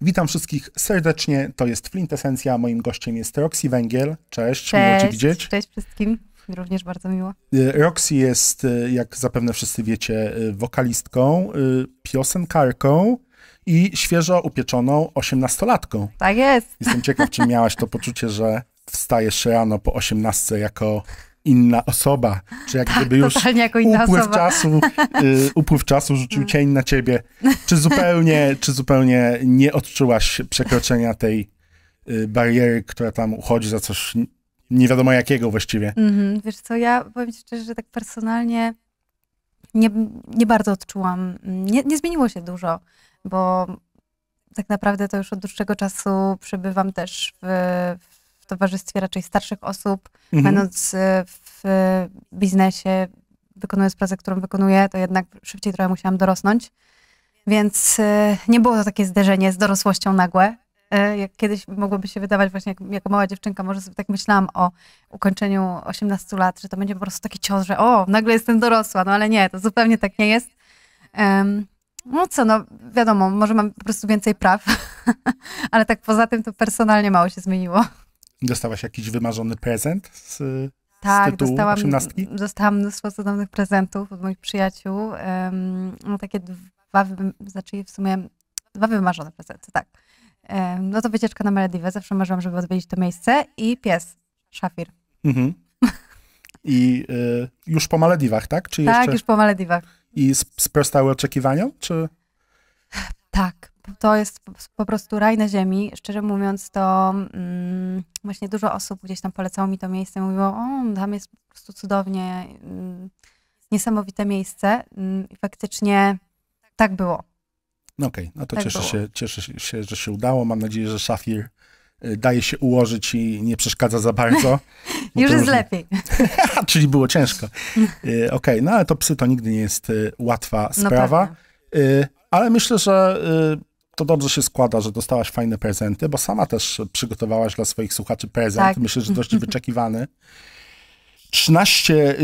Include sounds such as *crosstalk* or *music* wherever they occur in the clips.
Witam wszystkich serdecznie, to jest Flint Essencja. moim gościem jest Roxy Węgiel. Cześć, cześć miło Cię widzieć. Cześć wszystkim, również bardzo miło. Y, Roxy jest, y, jak zapewne wszyscy wiecie, y, wokalistką, piosenkarką i świeżo upieczoną osiemnastolatką. Tak jest. Jestem ciekaw, czy miałaś to poczucie, że wstajesz rano po osiemnastce jako inna osoba, czy jak tak, gdyby już upływ osoba. czasu, y, *laughs* upływ czasu rzucił mm. cień na ciebie. Czy zupełnie, czy zupełnie nie odczułaś przekroczenia tej y, bariery, która tam uchodzi za coś nie wiadomo jakiego właściwie? Mm -hmm. Wiesz co, ja powiem ci szczerze, że tak personalnie nie, nie bardzo odczułam. Nie, nie zmieniło się dużo, bo tak naprawdę to już od dłuższego czasu przebywam też w, w towarzystwie raczej starszych osób, mhm. będąc w biznesie, wykonując pracę, którą wykonuję, to jednak szybciej trochę musiałam dorosnąć. Więc e, nie było to takie zderzenie z dorosłością nagłe. E, jak kiedyś mogłoby się wydawać, właśnie jak, jako mała dziewczynka, może sobie tak myślałam o ukończeniu 18 lat, że to będzie po prostu taki cios, że o, nagle jestem dorosła, no ale nie, to zupełnie tak nie jest. Um, no co, no wiadomo, może mam po prostu więcej praw, *laughs* ale tak poza tym to personalnie mało się zmieniło. Dostałaś jakiś wymarzony prezent z, tak, z tytułu dostałam, Tak, dostałam mnóstwo cudownych prezentów od moich przyjaciół. Um, no takie dwa, znaczy w sumie dwa wymarzone prezenty, tak. Um, no to wycieczka na Malediwy, zawsze marzyłam, żeby odwiedzić to miejsce i pies, szafir. Mhm. I y, już po Malediwach, tak? Czy tak, jeszcze... już po Malediwach. I sprostały oczekiwaniom, czy... Tak, to jest po prostu raj na ziemi. Szczerze mówiąc, to mm, właśnie dużo osób gdzieś tam polecało mi to miejsce, mówiło, o, tam jest po prostu cudownie, mm, niesamowite miejsce. Mm, I faktycznie tak było. No okej, okay, no to tak cieszę, się, cieszę się, że się udało. Mam nadzieję, że Szafir y, daje się ułożyć i nie przeszkadza za bardzo. *laughs* Już jest lepiej. *laughs* Czyli było ciężko. Y, okej, okay, no ale to psy to nigdy nie jest y, łatwa no sprawa. No ale myślę, że to dobrze się składa, że dostałaś fajne prezenty, bo sama też przygotowałaś dla swoich słuchaczy prezent. Tak. Myślę, że dość *laughs* wyczekiwany. 13,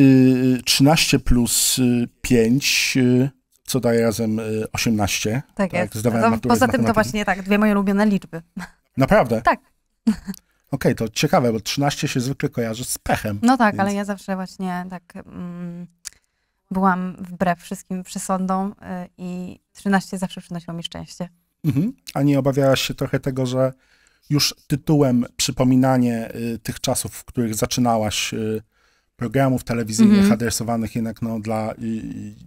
13 y, plus 5, y, y, co daje razem 18. Tak, tak jest. Zdawałem no, poza tym to właśnie tak, dwie moje ulubione liczby. *laughs* Naprawdę? Tak. *laughs* Okej, okay, to ciekawe, bo 13 się zwykle kojarzy z pechem. No tak, więc... ale ja zawsze właśnie tak mm, byłam wbrew wszystkim przesądom i 13 zawsze przynosiło mi szczęście. Mhm. A nie obawiałaś się trochę tego, że już tytułem przypominanie y, tych czasów, w których zaczynałaś y, programów telewizyjnych mhm. adresowanych jednak no, dla y,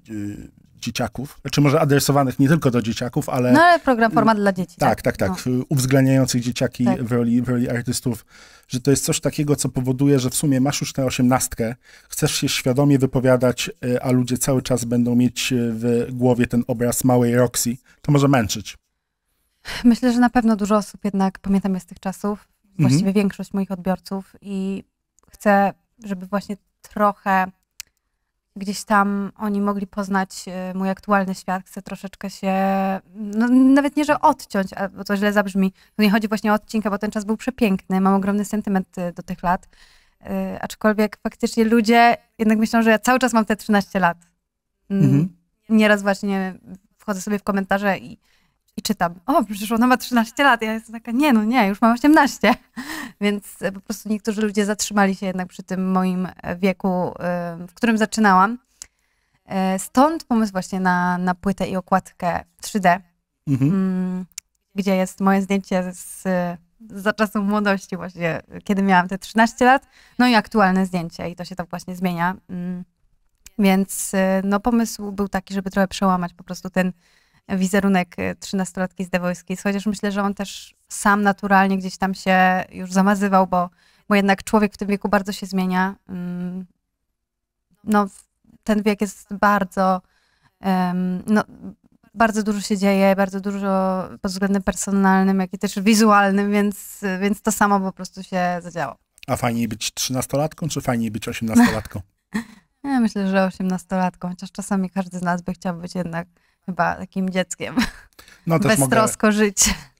y, y dzieciaków, czy znaczy, może adresowanych nie tylko do dzieciaków, ale... No ale program, format dla dzieci. Tak, tak, tak, tak. no. uwzględniających dzieciaki tak. w, roli, w roli artystów, że to jest coś takiego, co powoduje, że w sumie masz już tę osiemnastkę, chcesz się świadomie wypowiadać, y, a ludzie cały czas będą mieć w głowie ten obraz małej Roxy, to może męczyć. Myślę, że na pewno dużo osób jednak pamiętam je z tych czasów, mhm. właściwie większość moich odbiorców i chcę, żeby właśnie trochę gdzieś tam oni mogli poznać y, mój aktualny świat. Chcę troszeczkę się, no, nawet nie, że odciąć, bo to źle zabrzmi. To nie chodzi właśnie o odcinka, bo ten czas był przepiękny. Mam ogromny sentyment y, do tych lat. Yy, aczkolwiek faktycznie ludzie jednak myślą, że ja cały czas mam te 13 lat. Mm. Mhm. Nieraz właśnie wchodzę sobie w komentarze i i czytam, o, przecież ona ma 13 lat. Ja jestem taka, nie, no nie, już mam 18. *laughs* Więc e, po prostu niektórzy ludzie zatrzymali się jednak przy tym moim e, wieku, e, w którym zaczynałam. Stąd pomysł właśnie na, na płytę i okładkę 3D, mhm. Mm, gdzie jest moje zdjęcie z, za czasów młodości właśnie, kiedy miałam te 13 lat, no i aktualne zdjęcie i to się tak właśnie zmienia. Mm. Więc no, pomysł był taki, żeby trochę przełamać po prostu ten wizerunek y, trzynastolatki z Dewojskiej, chociaż myślę, że on też sam naturalnie gdzieś tam się już zamazywał, bo, bo jednak człowiek w tym wieku bardzo się zmienia. Mm, no, ten wiek jest bardzo, no, bardzo dużo się dzieje, bardzo dużo pod względem personalnym, jak i też wizualnym, więc, więc to samo po prostu się zadziało. A fajniej być trzynastolatką, czy fajniej być osiemnastolatką? *laughs* ja myślę, że osiemnastolatką, chociaż czasami każdy z nas by chciał być jednak chyba takim dzieckiem. No, też *laughs* mogę, żyć.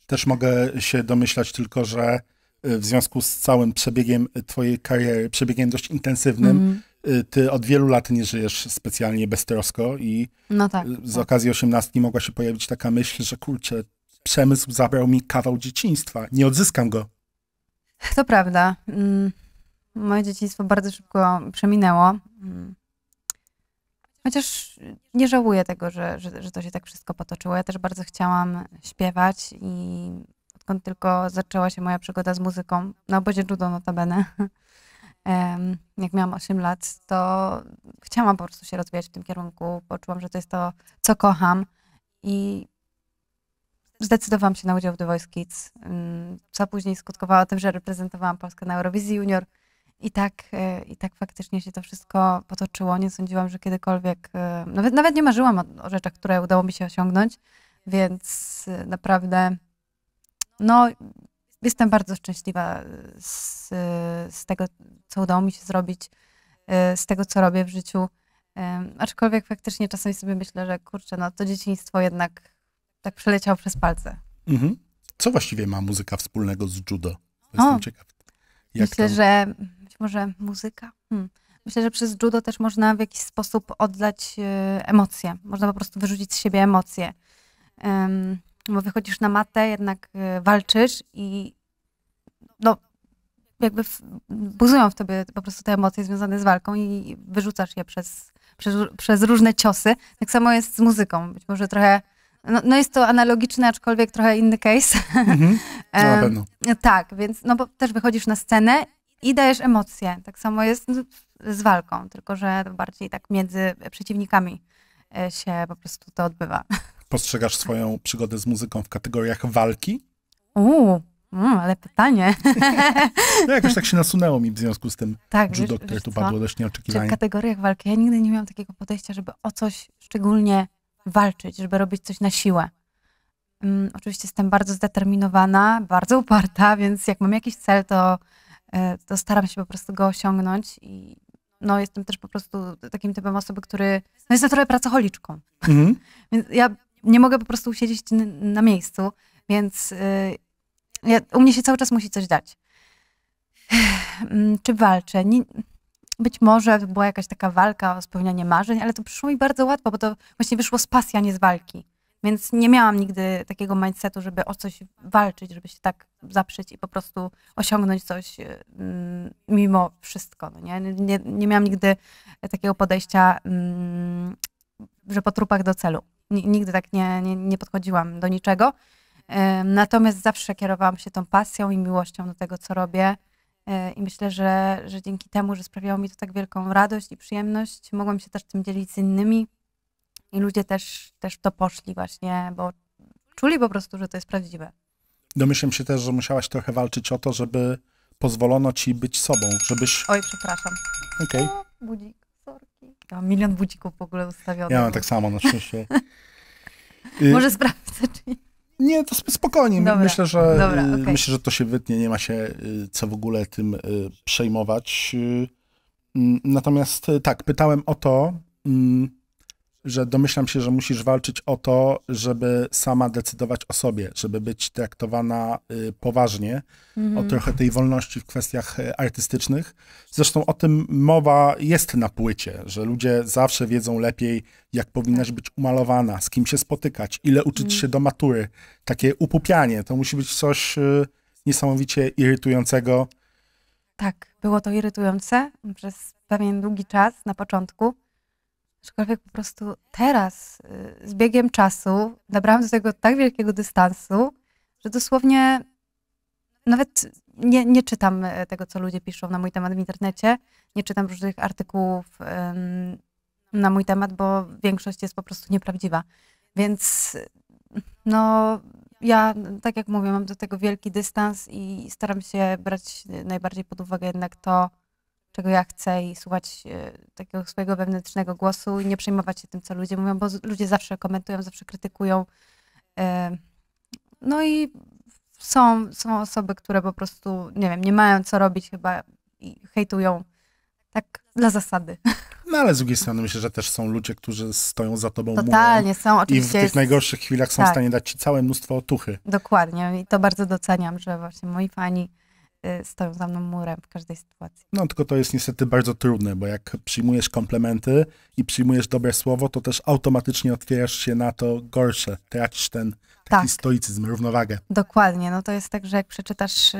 Też mogę się domyślać tylko, że y, w związku z całym przebiegiem y, twojej kariery, przebiegiem dość intensywnym, mm ty od wielu lat nie żyjesz specjalnie beztrosko i no tak, z tak. okazji osiemnastki mogła się pojawić taka myśl, że kurczę, przemysł zabrał mi kawał dzieciństwa, nie odzyskam go. To prawda. Mm, moje dzieciństwo bardzo szybko przeminęło. Mm, Chociaż nie żałuję tego, że, że, że to się tak wszystko potoczyło. Ja też bardzo chciałam śpiewać i odkąd tylko zaczęła się moja przygoda z muzyką, na no obozie judo notabene, *laughs* jak miałam 8 lat, to chciałam po prostu się rozwijać w tym kierunku. Poczułam, że to jest to, co kocham i zdecydowałam się na udział w The Voice Kids, mm, co później skutkowało tym, że reprezentowałam Polskę na Eurowizji Junior, i tak, e, I tak faktycznie się to wszystko potoczyło. Nie sądziłam, że kiedykolwiek, e, nawet, nawet nie marzyłam o, o rzeczach, które udało mi się osiągnąć, więc e, naprawdę, no, jestem bardzo szczęśliwa z, z tego, co udało mi się zrobić, z tego, co robię w życiu. Aczkolwiek faktycznie czasami sobie myślę, że kurczę, no to dzieciństwo jednak tak przeleciało przez palce. Mhm. Co właściwie ma muzyka wspólnego z judo? Jestem o, ciekaw. Jak myślę, że może muzyka? Hmm. Myślę, że przez judo też można w jakiś sposób oddać y, emocje. Można po prostu wyrzucić z siebie emocje. bo wychodzisz na matę, jednak y, walczysz i no, jakby w, buzują w tobie po prostu te emocje związane z walką i wyrzucasz je przez, przez, przez różne ciosy. Tak samo jest z muzyką. Być może trochę no, no, jest to analogiczny, aczkolwiek trochę inny case. Mhm, no, na *laughs* pewno. tak, więc no bo też wychodzisz na scenę i dajesz emocje. Tak samo jest z walką, tylko że bardziej tak między przeciwnikami e, się po prostu to odbywa. *laughs* Postrzegasz swoją przygodę z muzyką w kategoriach walki? Uuu, mm, ale pytanie. *laughs* no jakoś tak się nasunęło mi w związku z tym tak, judo, wiesz, które tu padło też nieoczekiwanie. W kategoriach walki ja nigdy nie miałam takiego podejścia, żeby o coś szczególnie walczyć, żeby robić coś na siłę. Um, oczywiście jestem bardzo zdeterminowana, bardzo uparta, więc jak mam jakiś cel, to E, to staram się po prostu go osiągnąć i no, jestem też po prostu takim typem osoby, który, no jestem trochę pracocholiczką, mm *laughs* więc ja nie mogę po prostu siedzieć na miejscu, więc y, ja, u mnie się cały czas musi coś dać. *sighs* Mm, czy walczę? Nie, być może była jakaś taka walka o spełnianie marzeń, ale to przyszło mi bardzo łatwo, bo to właśnie wyszło z pasji, a nie z walki. Więc nie miałam nigdy takiego mindsetu, żeby o coś walczyć, żeby się tak zaprzeć i po prostu osiągnąć coś y, mm, mimo wszystko. No nie? Nie, nie miałam nigdy takiego podejścia, mm, że po trupach do celu. Nigdy tak nie, nie, nie podchodziłam do niczego. Natomiast zawsze kierowałam się tą pasją i miłością do tego, co robię. E, I myślę, że, że dzięki temu, że sprawiało mi to tak wielką radość i przyjemność, mogłam się też tym dzielić z innymi. I ludzie też, też to poszli właśnie, bo czuli po prostu, że to jest prawdziwe. Domyślam się też, że musiałaś trochę walczyć o to, żeby pozwolono ci być sobą, żebyś... Oj, przepraszam. Okej. Okay. budzik, sorki. Ja mam milion budzików w ogóle ustawionych. Ja mam tak samo, na szczęście. *laughs* y Może sprawdzę, czy nie. Nie, to spokojnie. Dobra, myślę, że, dobra, y, okay. myślę, że to się wytnie, nie ma się y, co w ogóle tym y, przejmować. Mm, natomiast tak, pytałem o to, mm, że domyślam się, że musisz walczyć o to, żeby sama decydować o sobie, żeby być traktowana y, poważnie, mm. o mhm. trochę tej wolności w kwestiach y, artystycznych. Zresztą o tym mowa jest na płycie, że ludzie zawsze wiedzą lepiej, jak powinnaś być umalowana, z kim się spotykać, ile uczyć mm. się do matury. Takie upupianie to musi być coś y, niesamowicie irytującego. Tak, było to irytujące przez pewien długi czas na początku Aczkolwiek po prostu teraz, y, z biegiem czasu, nabrałam do tego tak wielkiego dystansu, że dosłownie nawet nie, nie czytam y, tego, co ludzie piszą na mój temat w internecie, nie czytam różnych artykułów na mój temat, bo większość jest po prostu nieprawdziwa. Więc no, ja, tak jak mówię, mam do tego wielki dystans i staram się brać y, najbardziej pod uwagę jednak to, czego ja chcę i słuchać e, takiego swojego wewnętrznego głosu i nie przejmować się tym, co ludzie mówią, bo ludzie zawsze komentują, zawsze krytykują. E, no i są, są osoby, które po prostu, nie wiem, nie mają co robić chyba i hejtują tak dla zasady. No ale z drugiej strony myślę, że też są ludzie, którzy stoją za tobą Totalnie są, oczywiście. I w tych jest... najgorszych chwilach są tak. w stanie dać ci całe mnóstwo otuchy. Dokładnie i to bardzo doceniam, że właśnie moi fani Y, stoją za mną murem w każdej sytuacji. No tylko to jest niestety bardzo trudne, bo jak przyjmujesz komplementy i przyjmujesz dobre słowo, to też automatycznie otwierasz się na to gorsze. Tracisz ten taki tak. stoicyzm, równowagę. Dokładnie, no to jest tak, że jak przeczytasz,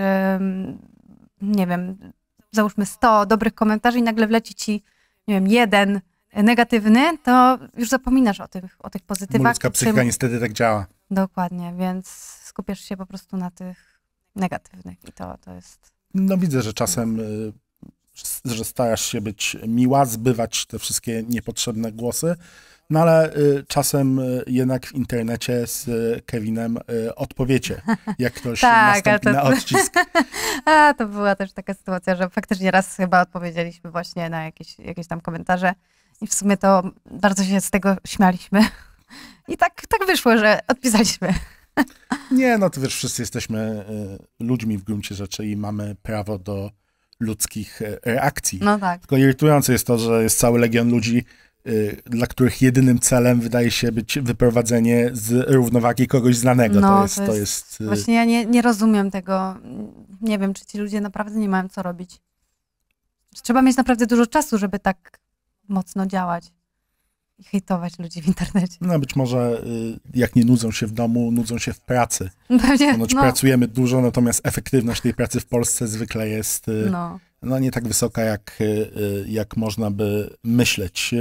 nie wiem, załóżmy 100 dobrych komentarzy i nagle wleci ci, nie wiem, jeden negatywny, to już zapominasz o tych, o tych pozytywach. Ludzka psychika niestety tak działa. Dokładnie, więc skupiasz się po prostu na tych negatywnych i to, to jest... No widzę, że czasem, y, że starasz się być miła, zbywać te wszystkie niepotrzebne głosy, no ale y, czasem y, jednak w internecie z Kevinem odpowiecie, jak ktoś *laughs* tak, nastąpi to... na odcisk. *laughs* a, to była też taka sytuacja, że faktycznie raz chyba odpowiedzieliśmy właśnie na jakieś, jakieś tam komentarze i w sumie to bardzo się z tego śmialiśmy. *laughs* I tak, tak wyszło, że odpisaliśmy. *laughs* Nie, no to wiesz, wszyscy jesteśmy y, ludźmi w gruncie rzeczy i mamy prawo do ludzkich y, reakcji. No tak. Tylko irytujące jest to, że jest cały legion ludzi, y, dla których jedynym celem wydaje się być wyprowadzenie z równowagi kogoś znanego. No, to, jest, to, jest, to jest... Właśnie ja nie, nie rozumiem tego. Nie wiem, czy ci ludzie naprawdę nie mają co robić. Trzeba mieć naprawdę dużo czasu, żeby tak mocno działać hejtować ludzi w internecie. No być może y, jak nie nudzą się w domu, nudzą się w pracy. Pewnie, Ponoć no. pracujemy dużo, natomiast efektywność tej pracy w Polsce zwykle jest y, no. no. nie tak wysoka, jak, y, jak można by myśleć.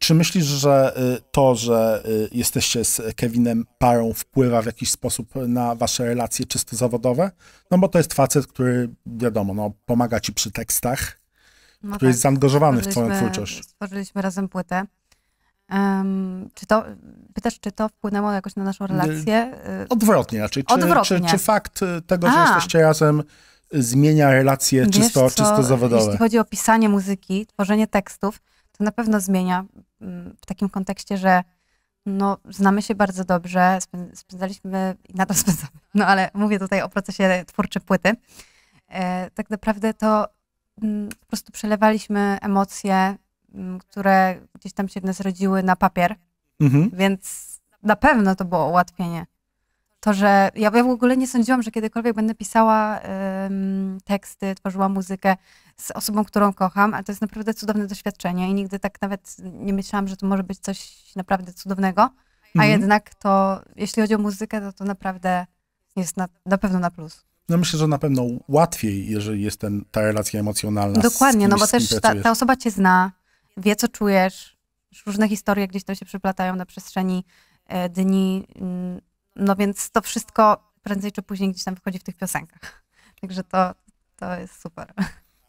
Czy myślisz, że to, że jesteście z Kevinem parą, wpływa w jakiś sposób na wasze relacje czysto zawodowe? No bo to jest facet, który wiadomo, no, pomaga ci przy tekstach, no który tak, jest zaangażowany w twoją twórczość. Stworzyliśmy razem płytę. Um, czy to, pytasz, czy to wpłynęło jakoś na naszą relację? Y, odwrotnie raczej. Czy, Odwrotnie. Czy, czy fakt y, tego, że jesteście razem y, zmienia relacje czysto, co, czysto zawodowe? Jeśli chodzi o pisanie muzyki, tworzenie tekstów, to na pewno zmienia mm, w takim kontekście, że no, znamy się bardzo dobrze, spędzaliśmy i nadal *laughs* spędzamy, no ale mówię tutaj o procesie twórczy płyty. E, tak naprawdę to m, mm, po prostu przelewaliśmy emocje, które gdzieś tam się w nas rodziły na papier, mhm. więc na pewno to było ułatwienie. To, że ja, w ogóle nie sądziłam, że kiedykolwiek będę pisała ym, teksty, tworzyła muzykę z osobą, którą kocham, ale to jest naprawdę cudowne doświadczenie i nigdy tak nawet nie myślałam, że to może być coś naprawdę cudownego. A mhm. jednak to, jeśli chodzi o muzykę, to to naprawdę jest na, na pewno na plus. No myślę, że na pewno łatwiej, jeżeli jest ten, ta relacja emocjonalna. Dokładnie, no kimś, no bo też ta, ta, osoba cię zna, wie, co czujesz. Różne historie gdzieś tam się przyplatają na przestrzeni e, dni. Mm, no więc to wszystko prędzej czy później gdzieś tam wychodzi w tych piosenkach. *laughs* Także to, to jest super.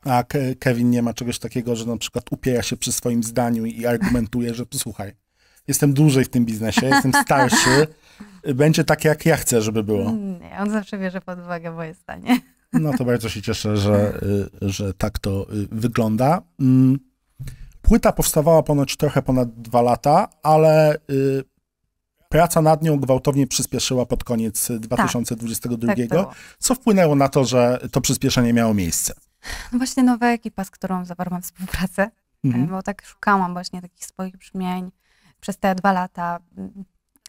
A Kevin nie ma czegoś takiego, że na przykład upiera się przy swoim zdaniu i argumentuje, że słuchaj, jestem dłużej w tym biznesie, jestem starszy, *laughs* będzie tak, jak ja chcę, żeby było. Nie, on zawsze bierze pod uwagę moje zdanie. No to bardzo się cieszę, że, y, że tak to y, wygląda. Mm, Płyta powstawała ponoć trochę ponad dwa lata, ale y, praca nad nią gwałtownie przyspieszyła pod koniec 2022, tak, tak co wpłynęło na to, że to przyspieszenie miało miejsce. No właśnie nowa ekipa, z którą zawarłam współpracę, e, mhm. bo tak szukałam właśnie takich swoich brzmień przez te dwa lata.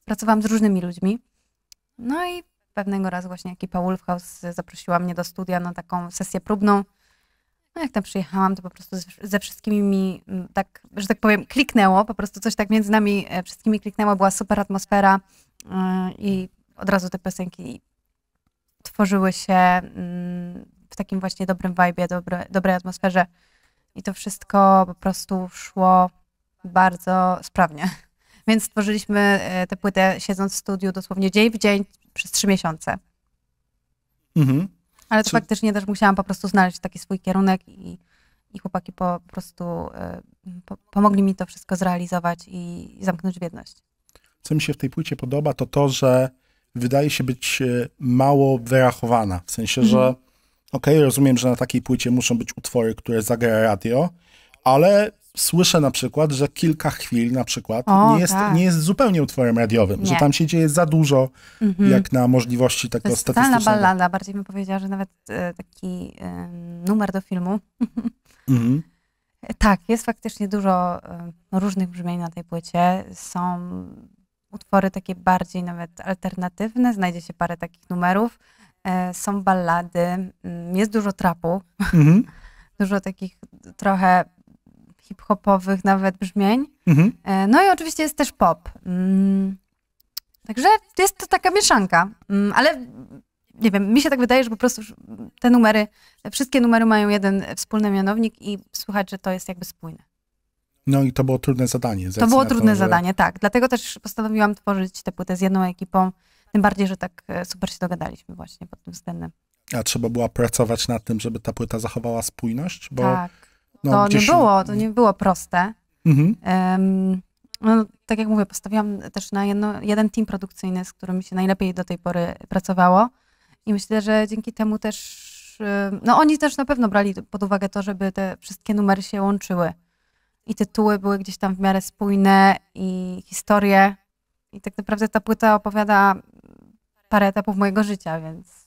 Pracowałam z różnymi ludźmi. No i pewnego razu właśnie ekipa Wolfhouse zaprosiła mnie do studia na taką sesję próbną. No jak tam przyjechałam, to po prostu ze wszystkimi mi mm, tak, że tak powiem, kliknęło, po prostu coś tak między nami e, wszystkimi kliknęło, była super atmosfera e, i od razu te piosenki tworzyły się mm, w takim właśnie dobrym vibe, dobre, dobrej atmosferze i to wszystko po prostu szło bardzo sprawnie. *laughs* Więc stworzyliśmy e, tę płytę siedząc w studiu dosłownie dzień w dzień przez trzy miesiące. Mhm. Ale to Czy... faktycznie też musiałam po prostu znaleźć taki swój kierunek i, i chłopaki po, prostu e, po, pomogli mi to wszystko zrealizować i, zamknąć w biedność. Co mi się w tej płycie podoba, to to, że wydaje się być e, mało wyrachowana. W sensie, że mhm. okej, okay, rozumiem, że na takiej płycie muszą być utwory, które zagra radio, ale słyszę na przykład, że kilka chwil na przykład o, nie, jest, tak. nie jest zupełnie utworem radiowym, nie. że tam się dzieje za dużo mhm. jak na możliwości tego to jest statystycznego. To ballada, bardziej bym powiedziała, że nawet e, taki e, numer do filmu. *laughs* Mhm. Tak, jest faktycznie dużo e, różnych brzmień na tej płycie. Są utwory takie bardziej nawet alternatywne, znajdzie się parę takich numerów. Są ballady, mm, jest dużo trapu, mhm. *laughs* dużo takich trochę hip-hopowych nawet brzmień. Mhm. E, no i oczywiście jest też pop. Mm. Także jest to taka mieszanka, mm, ale nie wiem, mi się tak wydaje, że po prostu te numery, wszystkie numery mają jeden wspólny mianownik i słuchać, że to jest jakby spójne. No i to było trudne zadanie. To było trudne to, że... zadanie, tak. Dlatego też postanowiłam tworzyć tę płytę z jedną ekipą, tym bardziej, że tak e, super się dogadaliśmy właśnie pod tym względem. A trzeba była pracować nad tym, żeby ta płyta zachowała spójność? Bo tak no, to gdzieś... nie było, to nie było proste. Mhm. Um, no, tak jak mówię, postawiłam też na jedno, jeden team produkcyjny, z którym się najlepiej do tej pory pracowało. I myślę, że dzięki temu też, no oni też na pewno brali pod uwagę to, żeby te wszystkie numery się łączyły. I tytuły były gdzieś tam w miarę spójne, i historie. I tak naprawdę ta płyta opowiada parę etapów mojego życia, więc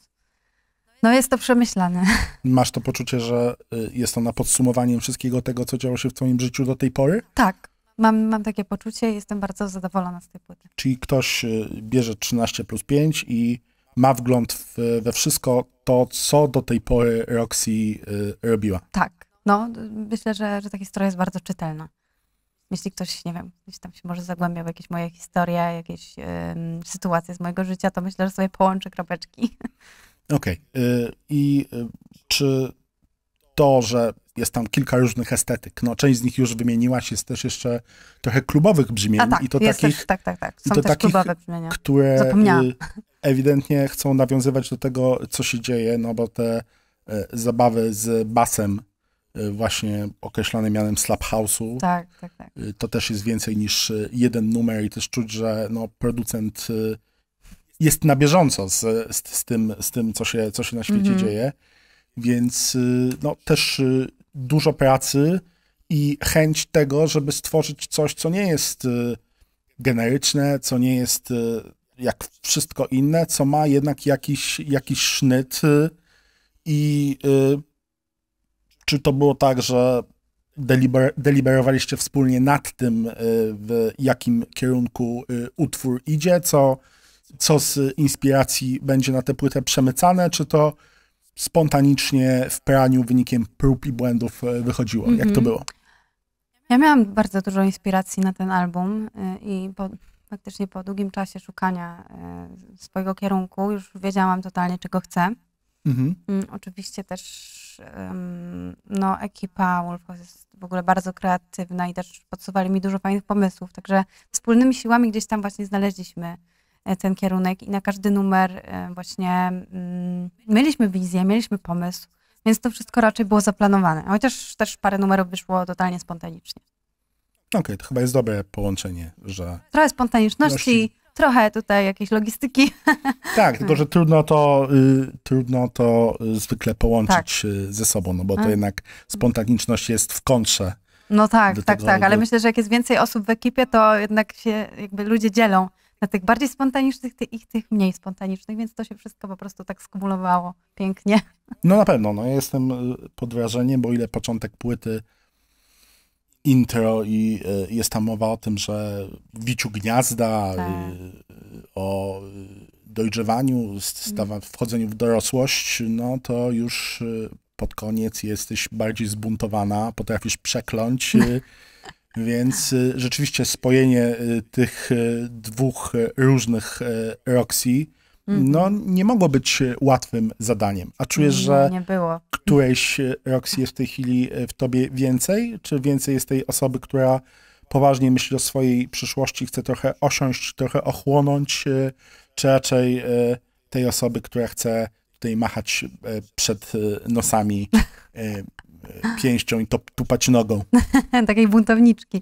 no jest to przemyślane. *laughs* Masz to poczucie, że y, jest ona podsumowaniem wszystkiego tego, co działo się w twoim życiu do tej pory? Tak. Mam, mam takie poczucie i jestem bardzo zadowolona z tej płyty. Czyli ktoś y, bierze 13 plus 5 i ma wgląd w, we wszystko to, co do tej pory Roxy y, robiła. Tak. No, myślę, że, że ta historia jest bardzo czytelna. Jeśli ktoś, nie wiem, gdzieś tam się może zagłębiał w jakieś moje historie, jakieś y, sytuacje z mojego życia, to myślę, że sobie połączy kropeczki. *laughs* Okej. Okay. I y, czy to, że jest tam kilka różnych estetyk. No, część z nich już wymieniłaś, jest też jeszcze trochę klubowych brzmień. A, tak, I to takich, też, tak, tak, tak. Są też takich, klubowe brzmienia. które y, ewidentnie chcą nawiązywać do tego, co się dzieje, no bo te y, zabawy z basem właśnie określane mianem slap house'u. Tak, tak, tak. To też jest więcej niż jeden numer i też czuć, że no, producent jest na bieżąco z, z, z, tym, z tym, co się, co się na świecie mhm. dzieje. Więc y, no, też y, dużo pracy i chęć tego, żeby stworzyć coś, co nie jest y, generyczne, co nie jest jak wszystko inne, co ma jednak jakiś, jakiś sznyt. I czy to było tak, że deliber, deliberowaliście wspólnie nad tym, w jakim kierunku utwór idzie, co co z inspiracji będzie na tę płytę przemycane, czy to spontanicznie w praniu wynikiem prób i błędów e, wychodziło? Mm -hmm. Jak to mhm. było? Ja miałam bardzo dużo inspiracji na ten album e, i po, faktycznie po długim czasie szukania e, swojego kierunku już wiedziałam totalnie, czego chcę. Mhm. Mm, oczywiście też no, ekipa Wolfos jest w ogóle bardzo kreatywna i też podsuwali mi dużo fajnych pomysłów, także wspólnymi siłami gdzieś tam właśnie znaleźliśmy E, ten kierunek i na każdy numer e, właśnie mm, mieliśmy wizję, mieliśmy pomysł, więc to wszystko raczej było zaplanowane, chociaż też parę numerów wyszło totalnie spontanicznie. Okej, okay, to chyba jest dobre połączenie, że... Trochę spontaniczności, Nosi... trochę tutaj jakiejś logistyki. *laughs* Tak, tylko że trudno to, y, trudno to y, zwykle połączyć tak. Y, ze sobą, no bo to A? Mhm. jednak spontaniczność jest w kontrze. No tak, tak, tak, ale do... myślę, że jak jest więcej osób w ekipie, to jednak się jakby ludzie dzielą na tych bardziej spontanicznych tych, i tych mniej spontanicznych, więc to się wszystko po prostu tak skumulowało pięknie. No na pewno, no ja jestem y, pod wrażeniem, bo ile początek płyty intro i y, jest tam mowa o tym, że wiciu gniazda, y, tak. o dojrzewaniu, mm. stawa, wchodzeniu w dorosłość, no to już pod koniec jesteś bardziej zbuntowana, potrafisz przekląć *laughs* Więc y, rzeczywiście spojenie y, tych y, dwóch różnych Roxy mhm. no, nie mogło być łatwym zadaniem. A czujesz, że nie było. którejś Roxy jest w tej chwili w tobie więcej? Czy więcej jest tej osoby, która poważnie myśli o swojej przyszłości, chce trochę osiąść, trochę ochłonąć, czy raczej tej osoby, która chce tutaj machać przed nosami pięścią i top, tupać nogą. *laughs* Takiej buntowniczki.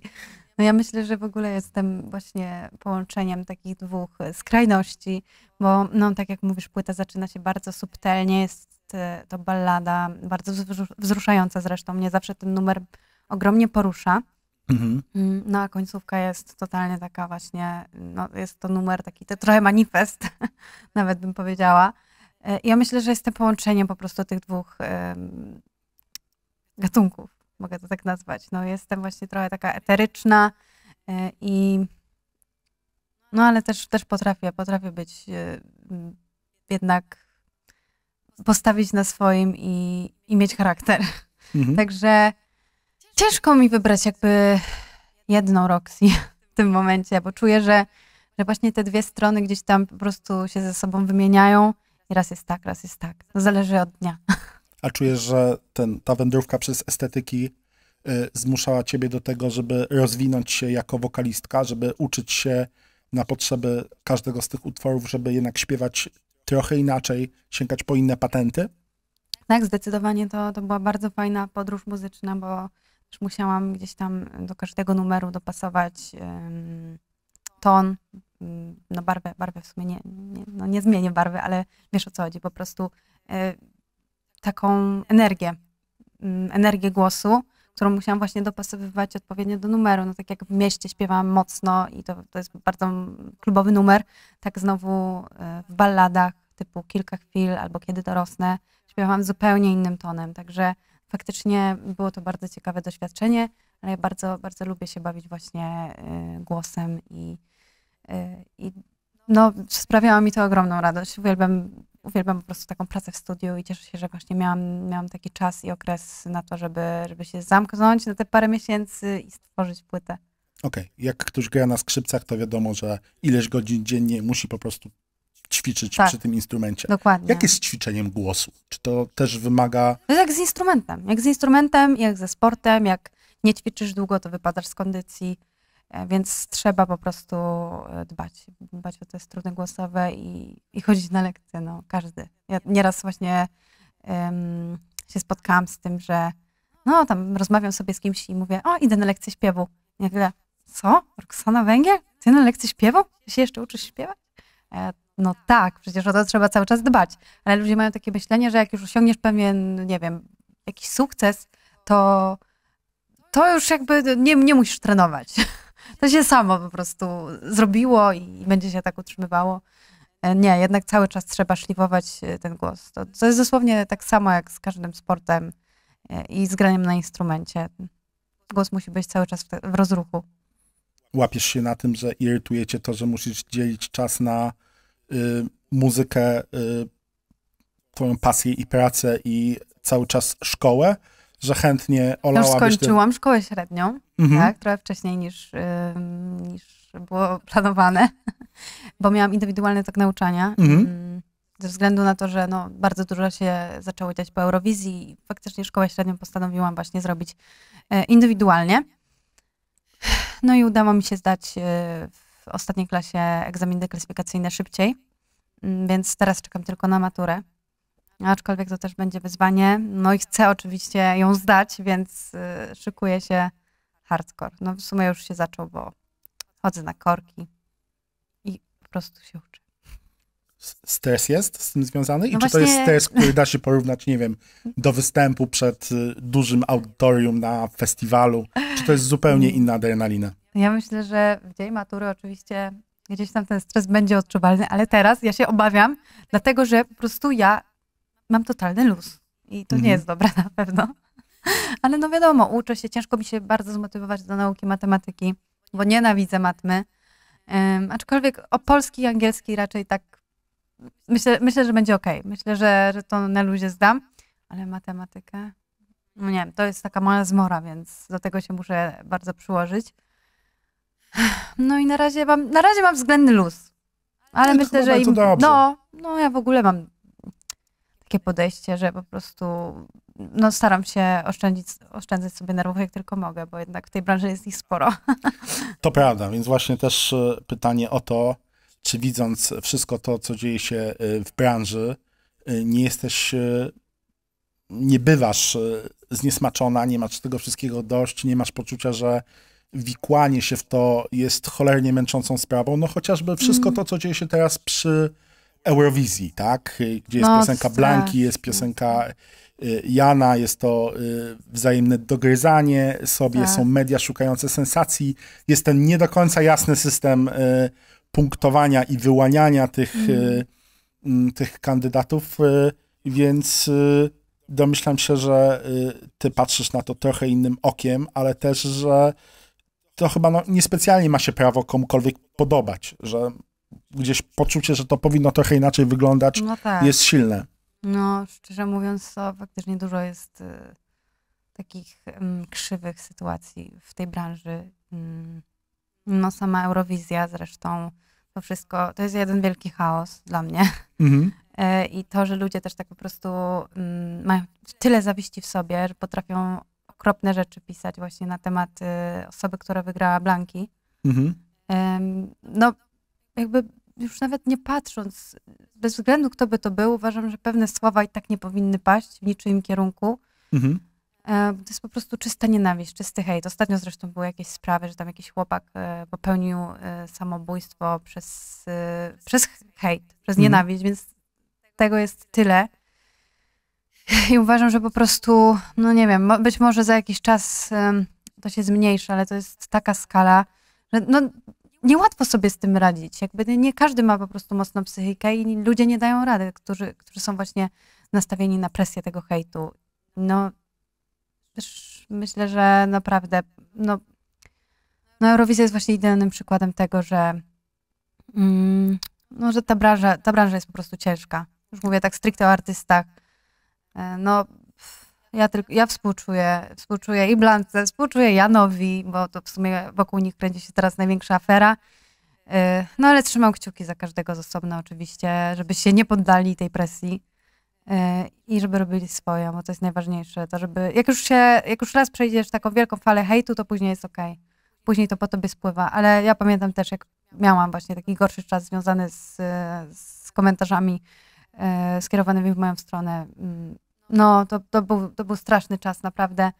No ja myślę, że w ogóle jestem właśnie połączeniem takich dwóch skrajności, bo no tak jak mówisz, płyta zaczyna się bardzo subtelnie, jest e, to ballada, bardzo wzruszająca zresztą. Mnie zawsze ten numer ogromnie porusza. Mhm. Mm, no a końcówka jest totalnie taka właśnie, no jest to numer taki, to trochę manifest, *laughs* nawet bym powiedziała. E, ja myślę, że jest to połączenie po prostu tych dwóch gatunków, mogę to tak nazwać. No, jestem właśnie trochę taka eteryczna e, i no ale też, też potrafię, potrafię być e, jednak postawić na swoim i, i mieć charakter. Mhm. Także ciężko mi wybrać jakby jedną Roxy w tym momencie, bo czuję, że, że właśnie te dwie strony gdzieś tam po prostu się ze sobą wymieniają i raz jest tak, raz jest tak. To zależy od dnia a czujesz, że ten, ta wędrówka przez estetyki y, zmuszała ciebie do tego, żeby rozwinąć się jako wokalistka, żeby uczyć się na potrzeby każdego z tych utworów, żeby jednak śpiewać trochę inaczej, sięgać po inne patenty? Tak, zdecydowanie to, to była bardzo fajna podróż muzyczna, bo też musiałam gdzieś tam do każdego numeru dopasować ton, no barwę, barwę w sumie nie, nie, no nie zmienię barwy, ale wiesz o co chodzi, po prostu e, taką energię, mm, energię głosu, którą musiałam właśnie dopasowywać odpowiednio do numeru. No tak jak w mieście śpiewam mocno i to, to jest bardzo klubowy numer, tak znowu e, w balladach typu Kilka chwil albo Kiedy dorosnę śpiewam zupełnie innym tonem, także faktycznie było to bardzo ciekawe doświadczenie, ale ja bardzo, bardzo lubię się bawić właśnie e, głosem i, e, i no, sprawiało mi to ogromną radość. Uwielbiam uwielbiam po prostu taką pracę w studiu i cieszę się, że właśnie miałam, miałam taki czas i okres na to, żeby, żeby się zamknąć na te parę miesięcy i stworzyć płytę. Okej, okay. jak ktoś gra na skrzypcach, to wiadomo, że ileś godzin dziennie musi po prostu ćwiczyć tak, przy tym instrumencie. Dokładnie. Jak jest ćwiczeniem głosu? Czy to też wymaga... To no jak z instrumentem. Jak z instrumentem, jak ze sportem, jak nie ćwiczysz długo, to wypadasz z kondycji. E, więc trzeba po prostu e, dbać, dbać o te struny głosowe i, i chodzić na lekcje, no każdy. Ja nieraz właśnie um, się spotkałam z tym, że no tam rozmawiam sobie z kimś i mówię, o idę na lekcję śpiewu. I nagle, co? Roxana Węgiel? Ty na lekcję śpiewu? Ty się jeszcze uczysz śpiewać? E, no tak, przecież o to trzeba cały czas dbać. Ale ludzie mają takie myślenie, że jak już osiągniesz pewien, nie wiem, jakiś sukces, to, to już jakby nie, nie musisz trenować. *laughs* To się samo po prostu zrobiło i będzie się tak utrzymywało. E, nie, jednak cały czas trzeba szlifować e, ten głos. To, to jest dosłownie tak samo jak z każdym sportem e, i z graniem na instrumencie. Głos musi być cały czas w, te, w rozruchu. Łapiesz się na tym, że irytujecie to, że musisz dzielić czas na y, muzykę, y, twoją pasję i pracę i cały czas szkołę, że chętnie olałabyś... Ja już skończyłam ten... szkołę średnią mhm. tak? trochę wcześniej niż, niż było planowane, *laughs* bo miałam indywidualne tak nauczania. Mhm. Ze względu na to, że no, bardzo dużo się zaczęło dziać po Eurowizji faktycznie szkołę średnią postanowiłam właśnie zrobić e, indywidualnie. No i udało mi się zdać e, w ostatniej klasie egzaminy klasyfikacyjne szybciej, mm, więc teraz czekam tylko na maturę. Aczkolwiek to też będzie wyzwanie. No i chcę oczywiście ją zdać, więc e, szykuję się hardcore. No w sumie już się zaczął, bo chodzę na korki i po prostu się uczę. Stres jest z tym związany? I no czy właśnie... to jest stres, który da się porównać, nie wiem, do występu przed y, dużym audytorium na festiwalu? Czy to jest zupełnie inna adrenalina? Ja myślę, że w dzień matury oczywiście gdzieś tam ten stres będzie odczuwalny, ale teraz ja się obawiam, dlatego że po prostu ja mam totalny luz. I to mhm. nie jest dobre na pewno. *laughs* Ale no wiadomo, uczę się, ciężko mi się bardzo zmotywować do nauki matematyki, bo nienawidzę matmy. Um, aczkolwiek o polski i angielski raczej tak myślę, myślę że będzie ok. Myślę, że, że to na luzie zdam, ale matematykę. No nie wiem, to jest taka mała zmora, więc do tego się muszę bardzo przyłożyć. No i na razie mam, na razie mam względny luz. Ale no myślę, że im, no, no ja w ogóle mam takie podejście, że po prostu no, staram się oszczędzić, oszczędzać sobie nerwów jak tylko mogę, bo jednak w tej branży jest ich sporo. *laughs* To prawda, więc właśnie też e, pytanie o to, czy widząc wszystko to, co dzieje się e, w branży, e, nie jesteś, nie bywasz zniesmaczona, nie masz tego wszystkiego dość, nie masz poczucia, że wikłanie się w to jest cholernie męczącą sprawą. No chociażby wszystko mm. to, co dzieje się teraz przy Eurowizji, tak? Gdzie jest no, piosenka tak. Blanki, jest piosenka Y, Jana, jest to y, wzajemne dogryzanie sobie, tak. są media szukające sensacji, jest ten nie do końca jasny system y, punktowania i wyłaniania tych, mhm. mm. tych kandydatów, więc domyślam się, że ty patrzysz na to trochę innym okiem, ale też, że to chyba no, niespecjalnie ma się prawo komukolwiek podobać, że gdzieś poczucie, że to powinno trochę inaczej wyglądać, no tak. jest silne. No, szczerze mówiąc, to faktycznie dużo jest y, takich mm, krzywych sytuacji w tej branży. Mm, no, sama Eurowizja zresztą, to wszystko, to jest jeden wielki chaos dla mnie. Mhm. *laughs* E, I to, że ludzie też tak po prostu mm, mają tyle zawiści w sobie, że potrafią okropne rzeczy pisać właśnie na temat y, osoby, która wygrała Blanki. Mhm. No, jakby już nawet nie patrząc, bez względu kto by to był, uważam, że pewne słowa i tak nie powinny paść w niczym kierunku. Mhm. E, to jest po prostu czysta nienawiść, czysty hejt. Ostatnio zresztą były jakieś sprawy, że tam jakiś chłopak e, popełnił e, samobójstwo przez, przez hejt, przez mhm. nienawiść, mhm. więc tego jest tyle. I uważam, że po prostu, no nie wiem, być może za jakiś czas to się zmniejsza, ale to jest taka skala, że no, niełatwo sobie z tym radzić. Jakby nie każdy ma po prostu mocną psychikę i ludzie nie dają rady, którzy, którzy są właśnie nastawieni na presję tego hejtu. No, myślę, że naprawdę, no, no Eurowizja jest właśnie idealnym przykładem tego, że, mm, no, że ta branża, ta branża jest po prostu ciężka. Już mówię tak stricte o artystach. E, no, ja, tylko, ja współczuję, współczuję i Blance, współczuję Janowi, bo to w sumie wokół nich kręci się teraz największa afera. Y, no ale trzymam kciuki za każdego z osobna oczywiście, żeby się nie poddali tej presji y, i żeby robili swoje, bo to jest najważniejsze. To żeby, jak już się, jak już raz przejdziesz taką wielką falę hejtu, to później jest okej. Okay. Później to po tobie spływa, ale ja pamiętam też, jak miałam właśnie taki gorszy czas związany z, z komentarzami y, skierowanymi w moją stronę mm, no, to, to, był, to był straszny czas, naprawdę.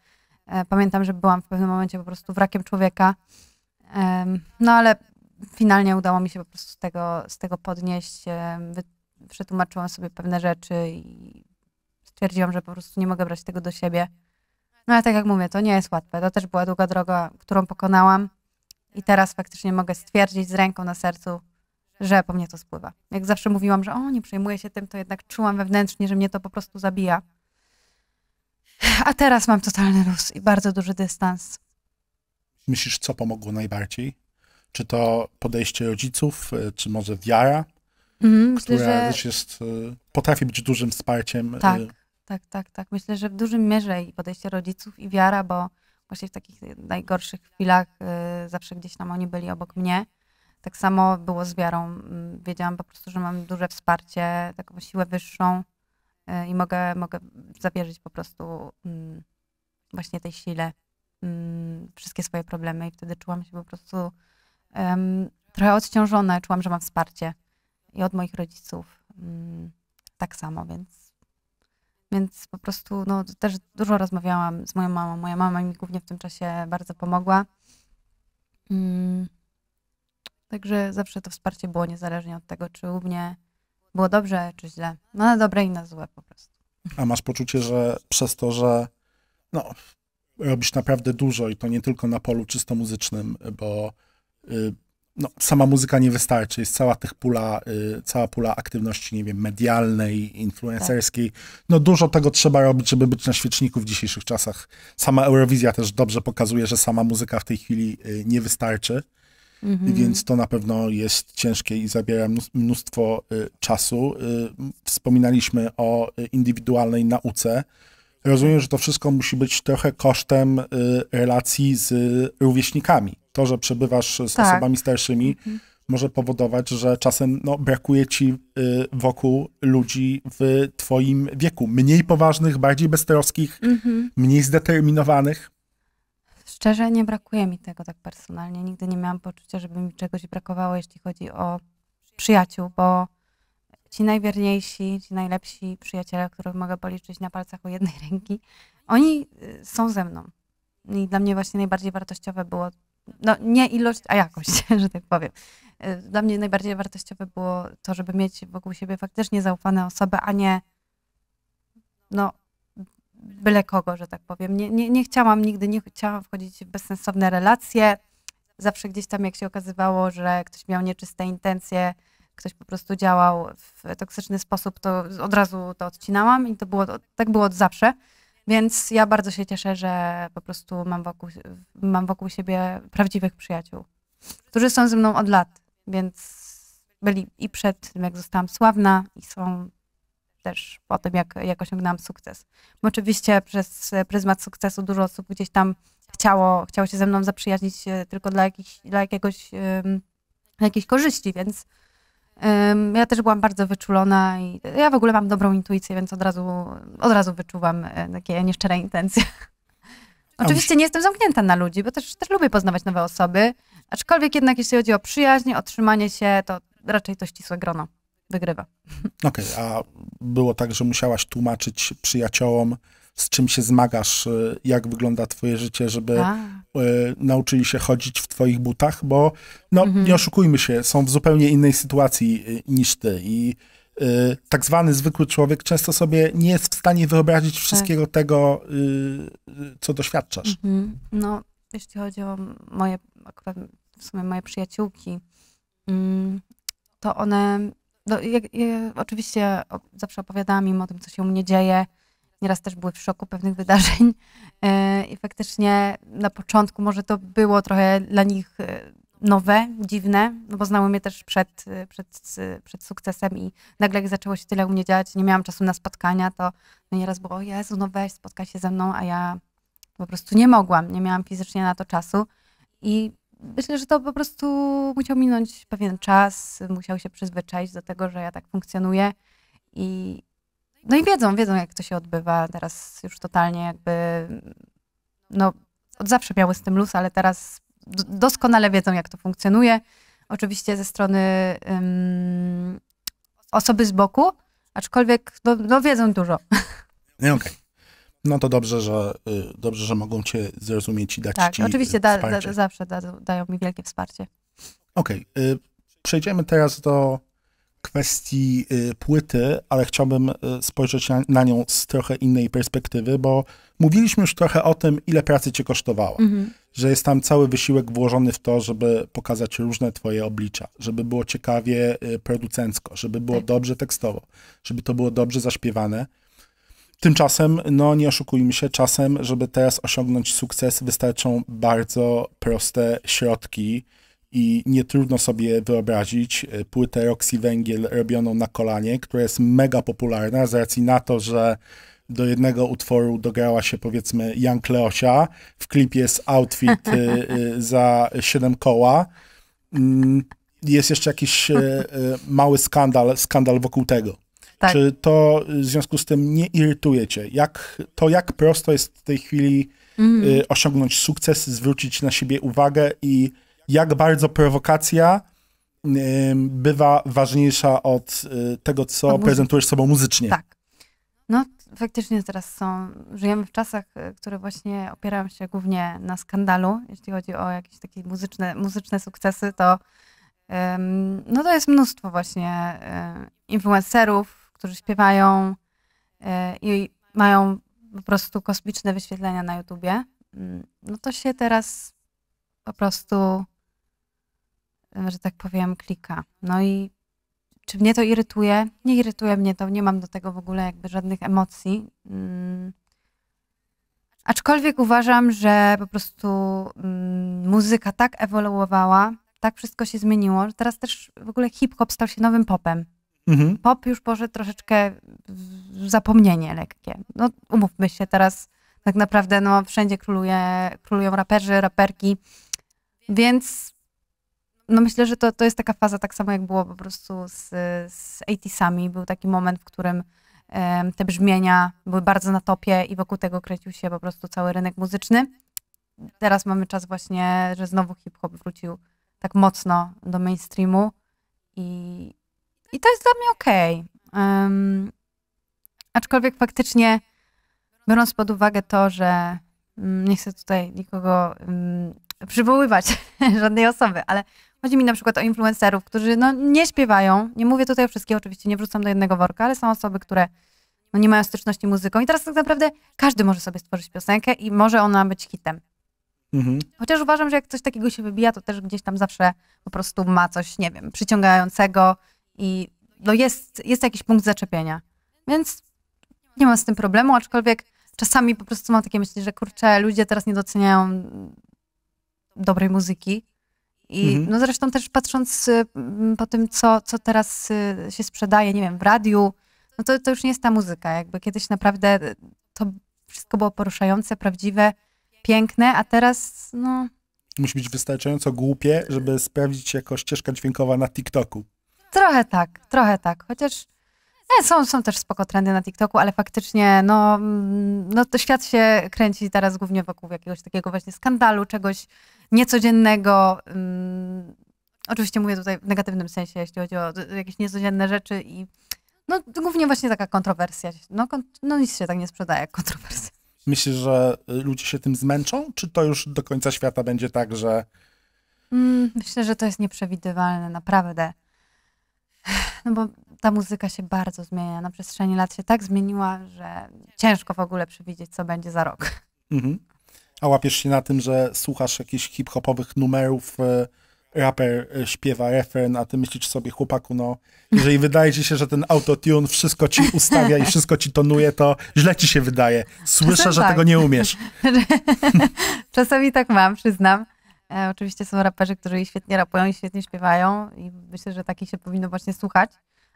E, pamiętam, że byłam w pewnym momencie po prostu wrakiem człowieka. No, ale finalnie udało mi się po prostu z tego, z tego podnieść. Przetłumaczyłam sobie pewne rzeczy i stwierdziłam, że po prostu nie mogę brać tego do siebie. No ale tak jak mówię, to nie jest łatwe. To też była długa droga, którą pokonałam. I teraz faktycznie mogę stwierdzić z ręką na sercu, że po mnie to spływa. Jak zawsze mówiłam, że o, nie przejmuję się tym, to jednak czułam wewnętrznie, że mnie to po prostu zabija. A teraz mam totalny luz i bardzo duży dystans. Myślisz, co pomogło najbardziej? Czy to podejście rodziców, e, czy może wiara, mm, która myślę, że... też jest, e, potrafi być dużym wsparciem? E, tak, tak, tak, tak. Myślę, że w dużym mierze i podejście rodziców i wiara, bo właśnie w takich najgorszych chwilach zawsze gdzieś tam oni byli obok mnie. Tak samo było z wiarą. Mm, wiedziałam po prostu, że mam duże wsparcie, taką siłę wyższą E, i mogę, mogę zawierzyć po prostu mm, właśnie tej sile mm, wszystkie swoje problemy i wtedy czułam się po prostu trochę odciążona, czułam, że mam wsparcie i od moich rodziców mm, tak samo, więc więc po prostu no, też dużo rozmawiałam z moją mamą. Moja mama mi głównie w tym czasie bardzo pomogła. Mm. Także zawsze to wsparcie było niezależnie od tego, czy u mnie było dobrze czy źle. No na dobre i na złe po prostu. A masz poczucie, że przez to, że no, robisz naprawdę dużo i to nie tylko na polu czysto muzycznym, bo y, no, sama muzyka nie wystarczy, jest cała tych pula, y, cała pula aktywności, nie wiem, medialnej, influencerskiej. Tak. No dużo tego trzeba robić, żeby być na świeczniku w dzisiejszych czasach. Sama Eurowizja też dobrze pokazuje, że sama muzyka w tej chwili y, nie wystarczy. Mhm. Więc to na pewno jest ciężkie i zabiera mnóstwo y, czasu. Y, wspominaliśmy o y, indywidualnej nauce. Rozumiem, że to wszystko musi być trochę kosztem relacji z rówieśnikami. To, że przebywasz z tak. osobami starszymi, mhm. może powodować, że czasem no, brakuje ci wokół ludzi w twoim wieku. Mniej poważnych, bardziej beztroskich, mhm. mniej zdeterminowanych szczerze nie brakuje mi tego tak personalnie. Nigdy nie miałam poczucia, żeby mi czegoś brakowało, jeśli chodzi o przyjaciół, bo ci najwierniejsi, ci najlepsi przyjaciele, których mogę policzyć na palcach o jednej *laughs* ręki, oni y, są ze mną. I dla mnie właśnie najbardziej wartościowe było, no nie ilość, a jakość, *laughs* że tak powiem. Y, dla mnie najbardziej wartościowe było to, żeby mieć wokół siebie faktycznie zaufane osoby, a nie no byle kogo, że tak powiem. Nie, nie, nie chciałam nigdy, nie chciałam wchodzić w bezsensowne relacje. Zawsze gdzieś tam, jak się okazywało, że ktoś miał nieczyste intencje, ktoś po prostu działał w toksyczny sposób, to od razu to odcinałam i to było, tak było od zawsze. Więc ja bardzo się cieszę, że po prostu mam wokół, mam wokół siebie prawdziwych przyjaciół, którzy są ze mną od lat, więc byli i przed tym, jak zostałam sławna, i są też po tym, jak, jak osiągnęłam sukces. Bo oczywiście przez pryzmat sukcesu dużo osób gdzieś tam chciało, chciało się ze mną zaprzyjaźnić e, tylko dla, jakich, dla jakiegoś, dla jakiejś korzyści, więc ja też byłam bardzo wyczulona i ja w ogóle mam dobrą intuicję, więc od razu, od razu wyczuwam e, takie nieszczere intencje. Oczywiście nie jestem zamknięta na ludzi, bo też, też lubię poznawać nowe osoby, aczkolwiek jednak jeśli chodzi o przyjaźń, o trzymanie się, to raczej to ścisłe grono wygrywa. Okej, okay, a było tak, że musiałaś tłumaczyć przyjaciołom, z czym się zmagasz, y, jak wygląda twoje życie, żeby y, nauczyli się chodzić w twoich butach, bo no, mhm. nie oszukujmy się, są w zupełnie innej sytuacji y, niż ty i tak zwany zwykły człowiek często sobie nie jest w stanie wyobrazić tak. wszystkiego tak. tego, co doświadczasz. Mhm. No, jeśli chodzi o moje, w sumie moje przyjaciółki, mm, to one no, ja, ja, oczywiście zawsze opowiadałam im o tym, co się u mnie dzieje. Nieraz też były w szoku pewnych wydarzeń e, i faktycznie na początku może to było trochę dla nich e, nowe, dziwne, no bo znały mnie też przed, e, przed, przed sukcesem i nagle jak zaczęło się tyle u mnie dziać, nie miałam czasu na spotkania, to no nieraz było, Jezu, no weź, spotkaj się ze mną, a ja po prostu nie mogłam, nie miałam fizycznie na to czasu i myślę, że to po prostu musiał minąć pewien czas, musiał się przyzwyczaić do tego, że ja tak funkcjonuję i no i wiedzą, wiedzą jak to się odbywa. Teraz już totalnie jakby no od zawsze miały z tym luz, ale teraz doskonale wiedzą jak to funkcjonuje. Oczywiście ze strony um, osoby z boku, aczkolwiek no, no wiedzą dużo. No okej. Okay. No to dobrze, że y, dobrze, że mogą cię zrozumieć i dać tak, ci oczywiście da, da, zawsze da, dają mi wielkie wsparcie. Okej. Okay. Przejdziemy teraz do kwestii y, płyty, ale chciałbym y, spojrzeć na, na, nią z trochę innej perspektywy, bo mówiliśmy już trochę o tym, ile pracy cię kosztowało, mhm. Że jest tam cały wysiłek włożony w to, żeby pokazać różne twoje oblicza, żeby było ciekawie producencko, żeby było tak. dobrze tekstowo, żeby to było dobrze zaśpiewane. Tymczasem, no nie oszukujmy się, czasem, żeby teraz osiągnąć sukces, wystarczą bardzo proste środki i nie trudno sobie wyobrazić e, płytę Roxy Węgiel robioną na kolanie, która jest mega popularna z racji na to, że do jednego utworu dograła się powiedzmy Jan Kleosia, w klipie jest outfit e, e, *laughs* za siedem koła. Mm, jest jeszcze jakiś mały skandal, skandal wokół tego. Tak. Czy to w związku z tym nie irytuje cię? Jak, to jak prosto jest w tej chwili mm. y, mhm. osiągnąć sukces, zwrócić na siebie uwagę i jak bardzo prowokacja y, bywa ważniejsza od y, tego, co prezentujesz sobą muzycznie? Tak. No, faktycznie teraz są, żyjemy w czasach, y, które właśnie opierają się głównie na skandalu, jeśli chodzi o jakieś takie muzyczne, muzyczne sukcesy, to no to jest mnóstwo właśnie y, influencerów, którzy śpiewają e, i mają po prostu kosmiczne wyświetlenia na YouTubie, mm, no to się teraz po prostu, e, że tak powiem, klika. No i czy mnie to irytuje? Nie irytuje mnie to, nie mam do tego w ogóle jakby żadnych emocji. Mm. Aczkolwiek uważam, że po prostu mm, muzyka tak ewoluowała, tak wszystko się zmieniło, że teraz też w ogóle hip-hop stał się nowym popem. Mhm. Pop już poszedł troszeczkę w zapomnienie lekkie. No umówmy się, teraz tak naprawdę no, wszędzie króluje, królują raperzy, raperki, więc no myślę, że to, to jest taka faza, tak samo jak było po prostu z, z 80-sami. Był taki moment, w którym um, te brzmienia były bardzo na topie i wokół tego kręcił się po prostu cały rynek muzyczny. Teraz mamy czas właśnie, że znowu hip-hop wrócił tak mocno do mainstreamu i, i to jest dla mnie okej. Okay. Um, aczkolwiek faktycznie, biorąc pod uwagę to, że mm, nie chcę tutaj nikogo um, przywoływać, *laughs* żadnej osoby, ale chodzi mi na przykład o influencerów, którzy no, nie śpiewają. Nie mówię tutaj o wszystkich, oczywiście nie wrzucam do jednego worka, ale są osoby, które no, nie mają styczności z muzyką. I teraz tak naprawdę każdy może sobie stworzyć piosenkę i może ona być hitem. Mhm. Chociaż uważam, że jak coś takiego się wybija, to też gdzieś tam zawsze po prostu ma coś, nie wiem, przyciągającego, i no jest, jest jakiś punkt zaczepienia. Więc nie mam z tym problemu, aczkolwiek czasami po prostu mam takie myśli, że kurczę, ludzie teraz nie doceniają dobrej muzyki. I mhm. no zresztą też patrząc y, po tym, co, co teraz y, się sprzedaje, nie wiem, w radiu, no to, to już nie jest ta muzyka. Jakby kiedyś naprawdę to wszystko było poruszające, prawdziwe, piękne, a teraz no... Musi być wystarczająco głupie, żeby sprawdzić jako ścieżka dźwiękowa na TikToku. Trochę tak, trochę tak. Chociaż nie, są, są też spoko trendy na TikToku, ale faktycznie no, mm, no to świat się kręci teraz głównie wokół jakiegoś takiego właśnie skandalu, czegoś niecodziennego. Um, oczywiście mówię tutaj w negatywnym sensie, jeśli chodzi o y, jakieś niecodzienne rzeczy i no głównie właśnie taka kontrowersja. No, no nic się tak nie sprzedaje jak kontrowersja. Myślisz, że y, ludzie się tym zmęczą, czy to już do końca świata będzie tak, że... Mm, myślę, że to jest nieprzewidywalne, naprawdę. No bo ta muzyka się bardzo zmienia. Na przestrzeni lat się tak zmieniła, że ciężko w ogóle przewidzieć, co będzie za rok. Mhm. A łapiesz się na tym, że słuchasz jakichś hip-hopowych numerów, e, raper e, śpiewa refren, a ty myślisz sobie, chłopaku, no, jeżeli wydaje ci się, że ten autotune wszystko ci ustawia i *laughs* wszystko ci tonuje, to źle ci się wydaje. Słyszę, Czasem że tak. tego nie umiesz. *laughs* *laughs* Czasami tak mam, przyznam. E, oczywiście są raperzy, którzy świetnie rapują i świetnie śpiewają i myślę, że takich się powinno właśnie słuchać.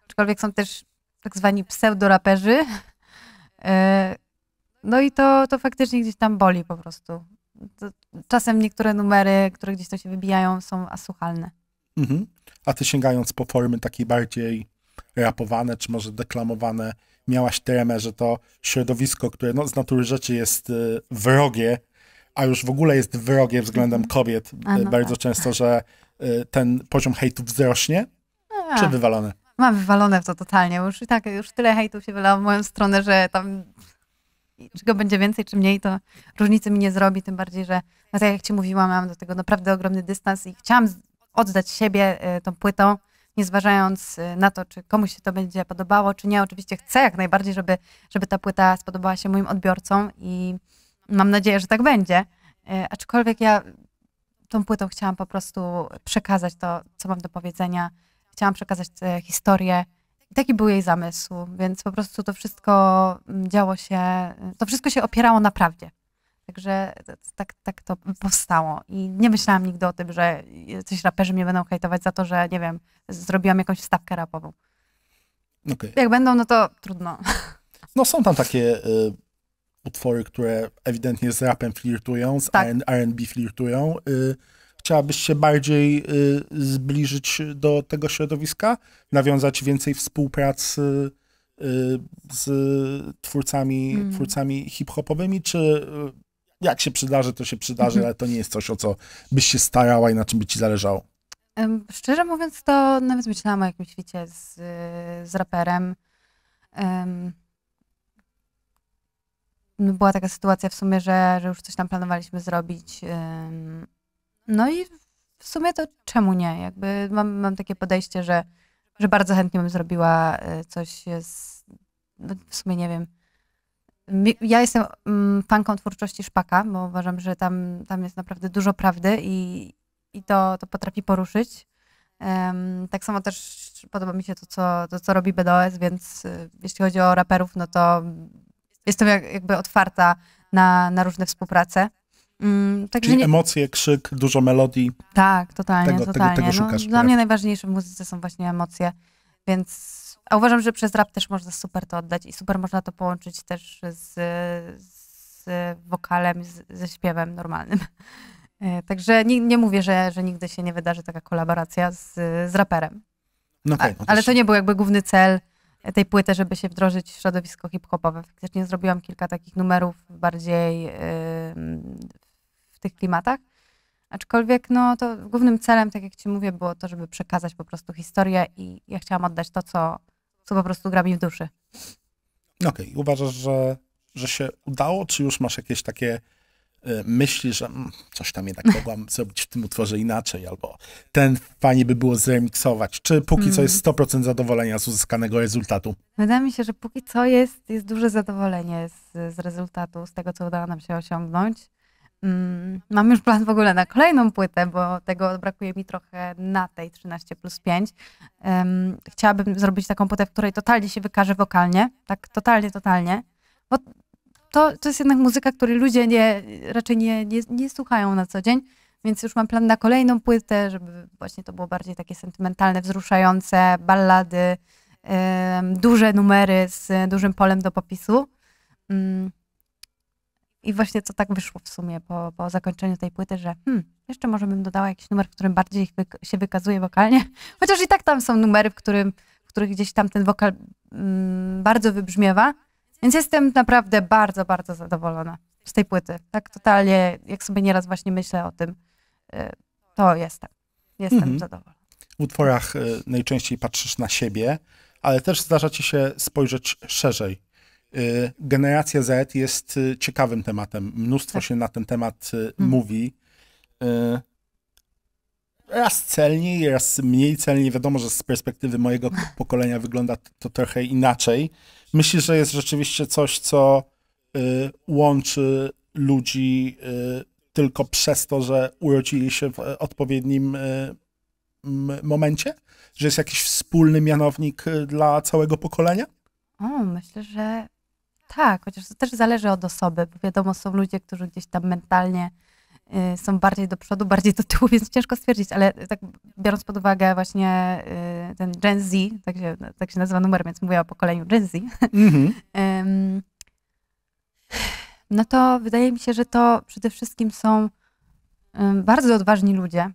Aczkolwiek są też tak zwani pseudoraperzy. E, no i to, to faktycznie gdzieś tam boli po prostu. Czasem niektóre numery, które gdzieś tam się wybijają, są asłuchalne. Mhm. A ty sięgając po formy takiej bardziej rapowane, czy może deklamowane, miałaś tremę, że to środowisko, które no, z natury rzeczy jest y, wrogie a już w ogóle jest wrogiem względem mhm. kobiet y, no bardzo tak. często, że y, ten poziom hejtu wzrośnie, a, czy wywalony? Mam wywalone w to totalnie, już i tak, już tyle hejtu się wylało w moją stronę, że tam czy go będzie więcej czy mniej, to różnicy mi nie zrobi, tym bardziej, że no tak jak ci mówiłam, mam do tego naprawdę ogromny dystans i chciałam oddać siebie y, tą płytą, nie zważając na to, czy komuś się to będzie podobało, czy nie. Oczywiście chcę jak najbardziej, żeby, żeby ta płyta spodobała się moim odbiorcom i Mam nadzieję, że tak będzie. E, aczkolwiek ja tą płytą chciałam po prostu przekazać to, co mam do powiedzenia. Chciałam przekazać e, historię. Taki był jej zamysł, więc po prostu to wszystko mm, działo się, to wszystko się opierało na prawdzie. Także tak, tak to powstało. I nie myślałam nigdy o tym, że coś raperzy mnie będą hejtować za to, że nie wiem, zrobiłam jakąś stawkę rapową. Okay. Jak będą, no to trudno. No są tam takie e, utwory, które ewidentnie z rapem flirtują, z tak. RB flirtują. Y, chciałabyś się bardziej y, zbliżyć do tego środowiska, nawiązać więcej współpracy y, z twórcami, mm. twórcami hip-hopowymi, czy y, jak się przydarzy, to się przydarzy, mhm. ale to nie jest coś, o co byś się starała i na czym by ci zależało? Szczerze mówiąc, to nawet myślałam o jakimś świecie z, y, z raperem była taka sytuacja w sumie, że, że już coś tam planowaliśmy zrobić. No i w sumie to czemu nie? Jakby mam, mam takie podejście, że, że bardzo chętnie bym zrobiła y, coś z, no w sumie nie wiem. Ja jestem mm, fanką twórczości Szpaka, bo uważam, że tam, tam jest naprawdę dużo prawdy i, i to, to potrafi poruszyć. tak samo też podoba mi się to, co, to, co robi BDOS, więc y, jeśli chodzi o raperów, no to jestem jak, jakby otwarta na, na różne współprace. Mm, tak, Czyli nie... emocje, krzyk, dużo melodii. Tak, totalnie, tego, totalnie. Tego, tego no, szukasz, no, dla tak. mnie najważniejsze w muzyce są właśnie emocje, więc a uważam, że przez rap też można super to oddać i super można to połączyć też z, z wokalem, z, ze śpiewem normalnym. E, także nie, nie, mówię, że, że nigdy się nie wydarzy taka kolaboracja z, z raperem. No okay, a, no ale to nie był jakby główny cel tej płyty, żeby się wdrożyć w środowisko hip-hopowe. Faktycznie zrobiłam kilka takich numerów bardziej y, w tych klimatach. Aczkolwiek no, to głównym celem, tak jak ci mówię, było to, żeby przekazać po prostu historię i ja chciałam oddać to, co, co po prostu gra mi w duszy. Okej, okay. uważasz, że, że się udało, czy już masz jakieś takie Y, myśli, że mm, coś tam jednak mogłam *laughs* zrobić w tym utworze inaczej, albo ten fajnie by było zremiksować. Czy póki mm. co jest 100% mhm. zadowolenia z uzyskanego rezultatu? Wydaje mi się, że póki co jest, jest duże zadowolenie z, z rezultatu, z tego, co udało nam się osiągnąć. Mm, mam już plan w ogóle na kolejną płytę, bo tego brakuje mi trochę na tej 13 plus 5. Um, chciałabym zrobić taką płytę, w której totalnie się wykaże wokalnie, tak totalnie, totalnie. Bo to, to jest jednak muzyka, której ludzie nie, raczej nie, nie, nie słuchają na co dzień. Więc już mam plan na kolejną płytę, żeby właśnie to było bardziej takie sentymentalne, wzruszające, ballady, yy, duże numery z dużym polem do popisu. Yy. I właśnie to tak wyszło w sumie po, po zakończeniu tej płyty, że hmm, jeszcze może bym dodała jakiś numer, w którym bardziej się wykazuje wokalnie. *laughs* Chociaż i tak tam są numery, w, którym, w których gdzieś tam ten wokal mm, bardzo wybrzmiewa. Więc jestem naprawdę bardzo, bardzo zadowolona z tej płyty. Tak totalnie, jak sobie nieraz właśnie myślę o tym, y, to jestem. Jestem mhm. zadowolona. W utworach y, najczęściej patrzysz na siebie, ale też zdarza ci się spojrzeć szerzej. Y, generacja Z jest ciekawym tematem. Mnóstwo tak. się na ten temat mhm. mówi raz celniej, raz mniej celniej. Wiadomo, że z perspektywy mojego *laughs* pokolenia wygląda to trochę inaczej myślisz, że jest rzeczywiście coś, co y, łączy ludzi y, tylko przez to, że urodzili się w e, odpowiednim y, momencie? Że jest jakiś wspólny mianownik y, dla całego pokolenia? O, myślę, że tak, chociaż to też zależy od osoby, bo wiadomo, są ludzie, którzy gdzieś tam mentalnie Y, są bardziej do przodu, bardziej do tyłu, więc ciężko stwierdzić, ale tak biorąc pod uwagę właśnie y, ten Gen Z, tak się, tak się nazywa numer, więc mówię o pokoleniu Gen Z, mm-hmm. *laughs* no to wydaje mi się, że to przede wszystkim są bardzo odważni ludzie,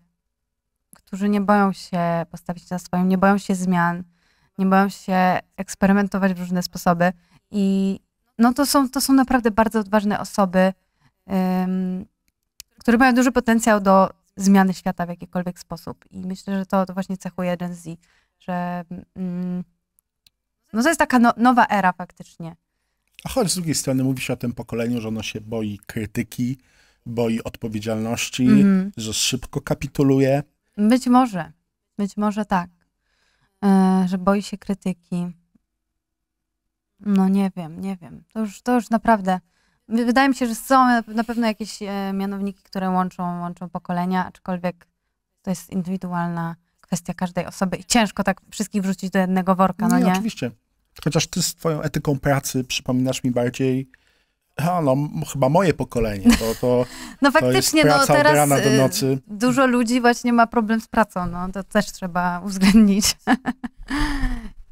którzy nie boją się postawić na swoją, nie boją się zmian, nie boją się eksperymentować w różne sposoby i no to są, to są naprawdę bardzo odważne osoby, które mają duży potencjał do zmiany świata w jakikolwiek sposób. I myślę, że to, to właśnie cechuje Gen Z, że mm, no to jest taka no, nowa era faktycznie. A choć z drugiej strony mówi się o tym pokoleniu, że ono się boi krytyki, boi odpowiedzialności, mm że szybko kapituluje. Być może, być może tak, e, że boi się krytyki. No nie wiem, nie wiem. To już, to już naprawdę wydaje mi się, że są na pewno jakieś e, mianowniki, które łączą, łączą pokolenia, aczkolwiek to jest indywidualna kwestia każdej osoby i ciężko tak wszystkich wrzucić do jednego worka, no nie? nie? oczywiście. Chociaż ty z twoją etyką pracy przypominasz mi bardziej no, chyba moje pokolenie, to, *laughs* no to No faktycznie, to no teraz y, dużo ludzi właśnie ma problem z pracą, no to też trzeba uwzględnić. *laughs*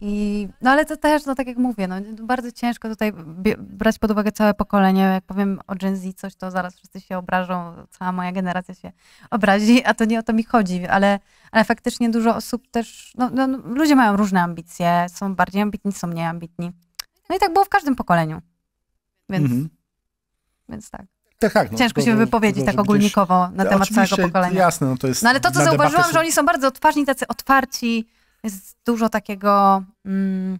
I, no ale to też, no tak jak mówię, no, bardzo ciężko tutaj brać pod uwagę całe pokolenie. Jak powiem o Gen Z coś, to zaraz wszyscy się obrażą, cała moja generacja się obrazi, a to nie o to mi chodzi, ale, ale faktycznie dużo osób też, no, no ludzie mają różne ambicje, są bardziej ambitni, są mniej ambitni. No i tak było w każdym pokoleniu. Więc, mhm. więc tak. Tak, tak, no, Ciężko to, się wypowiedzieć to, tak ogólnikowo na temat całego pokolenia. Jasne, no to jest. No ale to, co zauważyłam, że oni są bardzo odważni, tacy otwarci, jest dużo takiego, mm,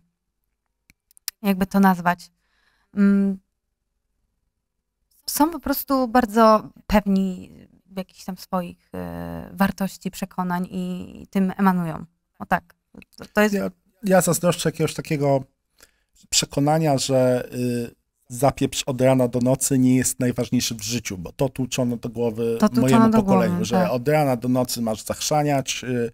jakby to nazwać. Mm, są po prostu bardzo pewni jakichś tam swoich y, wartości, przekonań i tym emanują. O tak. To, jest... ja, ja zazdroszczę jakiegoś takiego przekonania, że y, zapieprz od rana do nocy nie jest najważniejszy w życiu, bo to tłuczono do głowy to tłuczono mojemu do pokoleniu, głowy, że tak. od rana do nocy masz zachrzaniać, y,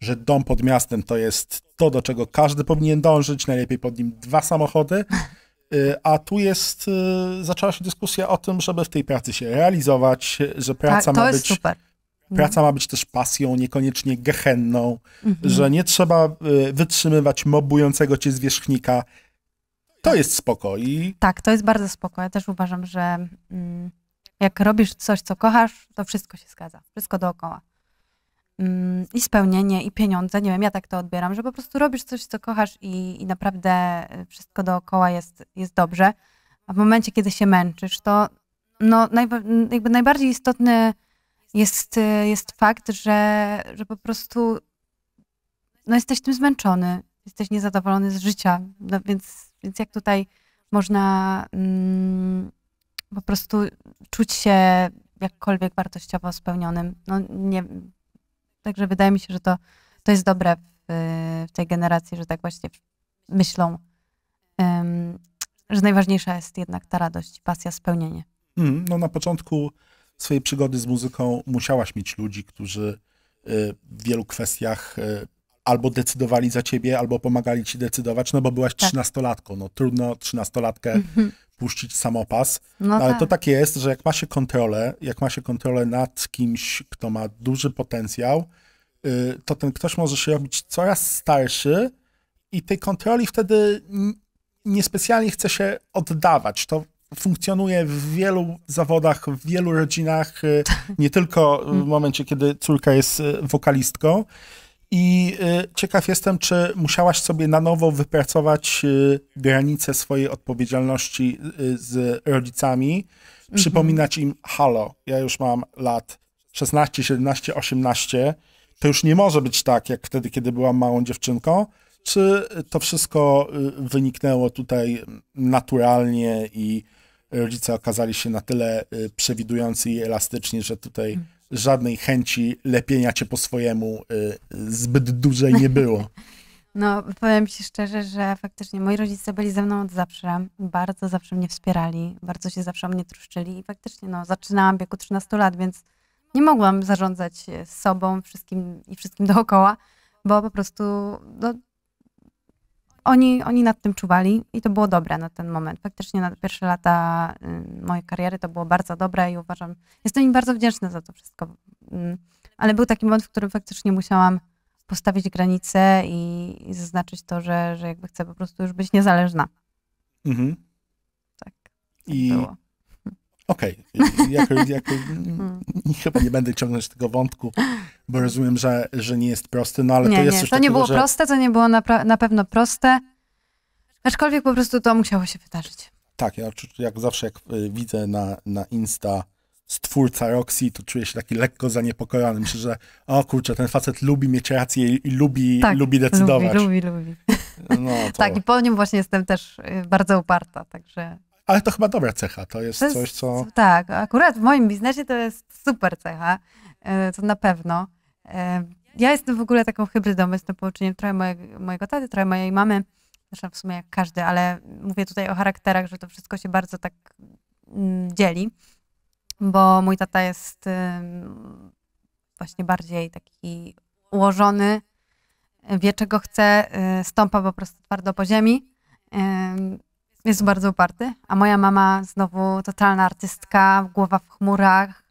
że dom pod miastem to jest to, do czego każdy powinien dążyć, najlepiej pod nim dwa samochody. *laughs* Y, a tu jest, y, zaczęła się dyskusja o tym, żeby w tej pracy się realizować, że tak, praca Ta, ma być. Praca ma być też pasją, niekoniecznie gehenną, mhm. że nie trzeba y, wytrzymywać mobującego cię zwierzchnika. To jest spoko. Tak, to jest bardzo spokojne Ja też uważam, że mm, jak robisz coś, co kochasz, to wszystko się zgadza. Wszystko dookoła. Mm, i spełnienie, i pieniądze. Nie wiem, ja tak to odbieram, że po prostu robisz coś, co kochasz i, i naprawdę y, wszystko dookoła jest, jest dobrze. A w momencie, kiedy się męczysz, to no, naj, jakby najbardziej istotny jest, y, jest fakt, że, że po prostu no, jesteś tym zmęczony, jesteś niezadowolony z życia, no, więc, więc jak tutaj można mm, po prostu czuć się jakkolwiek wartościowo spełnionym? No, nie, Także wydaje mi się, że to, to jest dobre w, w tej generacji, że tak właśnie myślą, um, że najważniejsza jest jednak ta radość, pasja, spełnienie. Mm, no na początku swojej przygody z muzyką musiałaś mieć ludzi, którzy e, w wielu kwestiach e, albo decydowali za ciebie, albo pomagali ci decydować, no bo byłaś tak. trzynastolatką. No trudno trzynastolatkę mhm spuścić samopas. No ale tak. to tak jest, że jak ma się kontrolę, jak ma się kontrolę nad kimś, kto ma duży potencjał, y, to ten ktoś może się robić coraz starszy i tej kontroli wtedy niespecjalnie chce się oddawać. To funkcjonuje w wielu zawodach, w wielu rodzinach, y, nie tylko w momencie, kiedy córka jest y, wokalistką. I e, ciekaw jestem, czy musiałaś sobie na nowo wypracować e, granice swojej odpowiedzialności e, z rodzicami, mhm. przypominać im, halo, ja już mam lat 16, 17, 18, to już nie może być tak, jak wtedy, kiedy byłam małą dziewczynką. Czy to wszystko wyniknęło tutaj naturalnie i rodzice okazali się na tyle przewidujący i elastyczni, że tutaj mhm żadnej chęci lepienia cię po swojemu y, zbyt dużej nie było. *laughs* No, powiem ci szczerze, że faktycznie moi rodzice byli ze mną od zawsze, bardzo zawsze mnie wspierali, bardzo się zawsze o mnie truszczyli i faktycznie no, zaczynałam w wieku 13 lat, więc nie mogłam zarządzać e, sobą wszystkim i wszystkim dookoła, bo po prostu no, oni, oni nad tym czuwali i to było dobre na ten moment. Faktycznie na pierwsze lata y, mojej kariery to było bardzo dobre i uważam, jestem im bardzo wdzięczna za to wszystko. Mm, ale był taki moment, w którym faktycznie musiałam postawić granice i, i zaznaczyć to, że, że jakby chcę po prostu już być niezależna. Mhm. Tak. tak I było. Okej, okay. jako, jako, mm. chyba nie będę ciągnąć tego wątku, bo rozumiem, że, że nie jest prosty, no ale nie, to jest nie, coś to nie było że... proste, to nie było na, na pewno proste, aczkolwiek po prostu to musiało się wydarzyć. Tak, ja jak zawsze jak y, widzę na, na Insta stwórca Roxy, to czuję się taki lekko zaniepokojony. Myślę, że o kurczę, ten facet lubi mieć rację i lubi, tak, lubi decydować. lubi, lubi, lubi. No, to... Tak, i po nim właśnie jestem też y, bardzo uparta, także ale to chyba dobra cecha, to jest, to jest coś, co... Tak, akurat w moim biznesie to jest super cecha, e, to na pewno. E, ja jestem w ogóle taką hybrydą, jestem połączeniem trochę mojego, mojego taty, trochę mojej mamy, zresztą w sumie jak każdy, ale mówię tutaj o charakterach, że to wszystko się bardzo tak mm, dzieli, bo mój tata jest właśnie bardziej taki ułożony, wie czego chce, e, stąpa po prostu twardo po ziemi, jest bardzo uparty, a moja mama znowu totalna artystka, głowa w chmurach,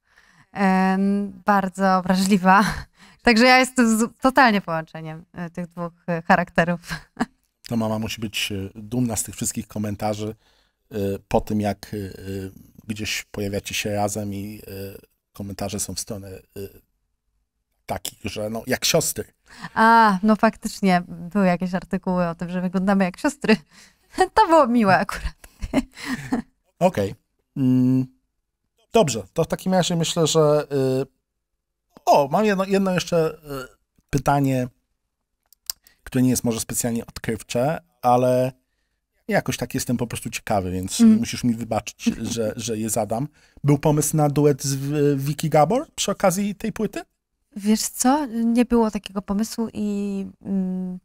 bardzo wrażliwa. *laughs* Także ja jestem totalnie połączeniem e, tych dwóch e, charakterów. *laughs* To mama musi być e, dumna z tych wszystkich komentarzy po tym, jak gdzieś pojawiacie się razem i komentarze są w stronę takich, że no, jak siostry. A, no faktycznie, były jakieś artykuły o tym, że wyglądamy jak siostry. *laughs* To było miłe akurat. *laughs* Okej. Okay. Mm. Dobrze, to w takim razie myślę, że. Y, o, mam jedno, jedno jeszcze y, pytanie, które nie jest może specjalnie odkrywcze, ale jakoś tak jestem po prostu ciekawy, więc mm. musisz mi wybaczyć, że, że je zadam. Był pomysł na duet z y, Vicky Gabor przy okazji tej płyty? Wiesz co, nie było takiego pomysłu i mm,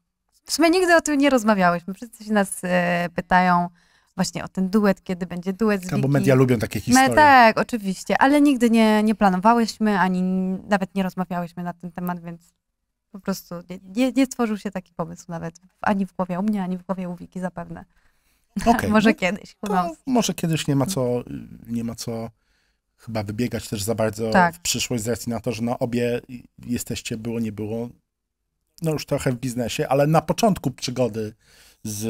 w sumie nigdy o tym nie rozmawiałyśmy. Wszyscy się nas e, pytają właśnie o ten duet, kiedy będzie duet z Wiki. bo media lubią takie historie. tak, oczywiście, ale nigdy nie, nie planowałyśmy, ani nawet nie rozmawiałyśmy na ten temat, więc po prostu nie, nie, nie stworzył się taki pomysł nawet ani w głowie u mnie, ani w głowie u Wiki zapewne. *laughs* Okay. może no, kiedyś. No, może kiedyś nie ma co, nie ma co chyba wybiegać też za bardzo tak. w przyszłość z racji na to, że no obie jesteście, było, nie było, no już trochę w biznesie, ale na początku przygody z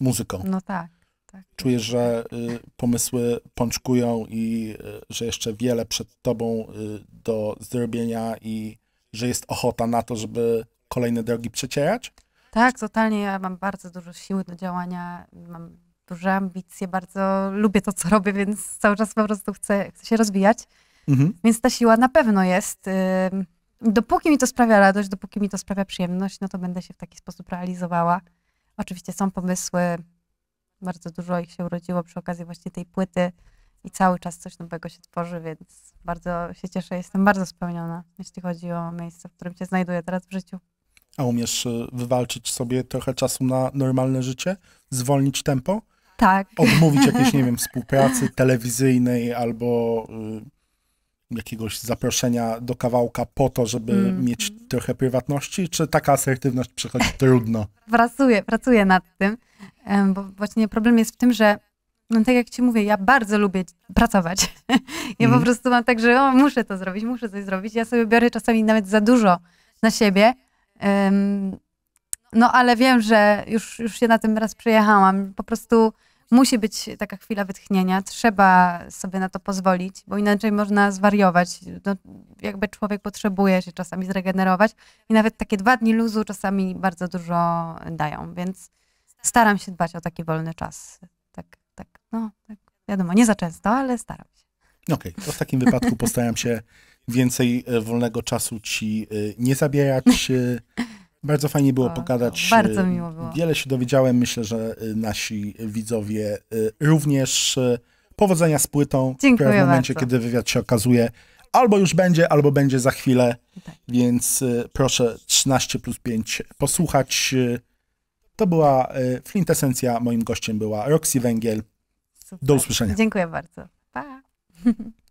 muzyką. No tak. tak. Czujesz, że y, pomysły pączkują i y, że jeszcze wiele przed tobą y, do zrobienia i że jest ochota na to, żeby kolejne drogi przecierać? Tak, totalnie. Ja mam bardzo dużo siły do działania, mam duże ambicje, bardzo lubię to, co robię, więc cały czas po prostu chcę, chcę się rozwijać. Mhm. Więc ta siła na pewno jest. Y dopóki mi to sprawia radość, dopóki mi to sprawia przyjemność, no to będę się w taki sposób realizowała. Oczywiście są pomysły, bardzo dużo ich się urodziło przy okazji właśnie tej płyty i cały czas coś nowego się tworzy, więc bardzo się cieszę, jestem bardzo spełniona, jeśli chodzi o miejsce, w którym się znajduję teraz w życiu. A umiesz y, wywalczyć sobie trochę czasu na normalne życie? Zwolnić tempo? Tak. Odmówić jakiejś, nie *laughs* wiem, współpracy telewizyjnej albo y, jakiegoś zaproszenia do kawałka po to, żeby mm. mieć trochę prywatności, czy taka asertywność przychodzi trudno? Pracuję, pracuję nad tym, bo właśnie problem jest w tym, że no tak jak ci mówię, ja bardzo lubię pracować. *laughs* Ja mm. po mhm. prostu mam tak, że o, muszę to zrobić, muszę coś zrobić. Ja sobie biorę czasami nawet za dużo na siebie. no ale wiem, że już, już się na tym raz przejechałam. Po prostu musi być taka chwila wytchnienia, trzeba sobie na to pozwolić, bo inaczej można zwariować. No, jakby człowiek potrzebuje się czasami zregenerować i nawet takie dwa dni luzu czasami bardzo dużo dają, więc staram się dbać o taki wolny czas. Tak, tak, no, tak, wiadomo, nie za często, ale staram się. Okej, okay, to w takim wypadku postaram się więcej e, wolnego czasu ci e, nie zabijać. E, bardzo fajnie było o, pogadać. No, bardzo e, miło było. Wiele się dowiedziałem. Myślę, że e, nasi widzowie e, również. Powodzenia z płytą, Dziękuję która w momencie, bardzo. kiedy wywiad się okazuje, albo już będzie, albo będzie za chwilę. Tak. Więc proszę 13 plus 5 posłuchać. To była Flint Esencja. Moim gościem była Roxy Węgiel. Super. Do usłyszenia. Dziękuję bardzo. Pa. *laughs*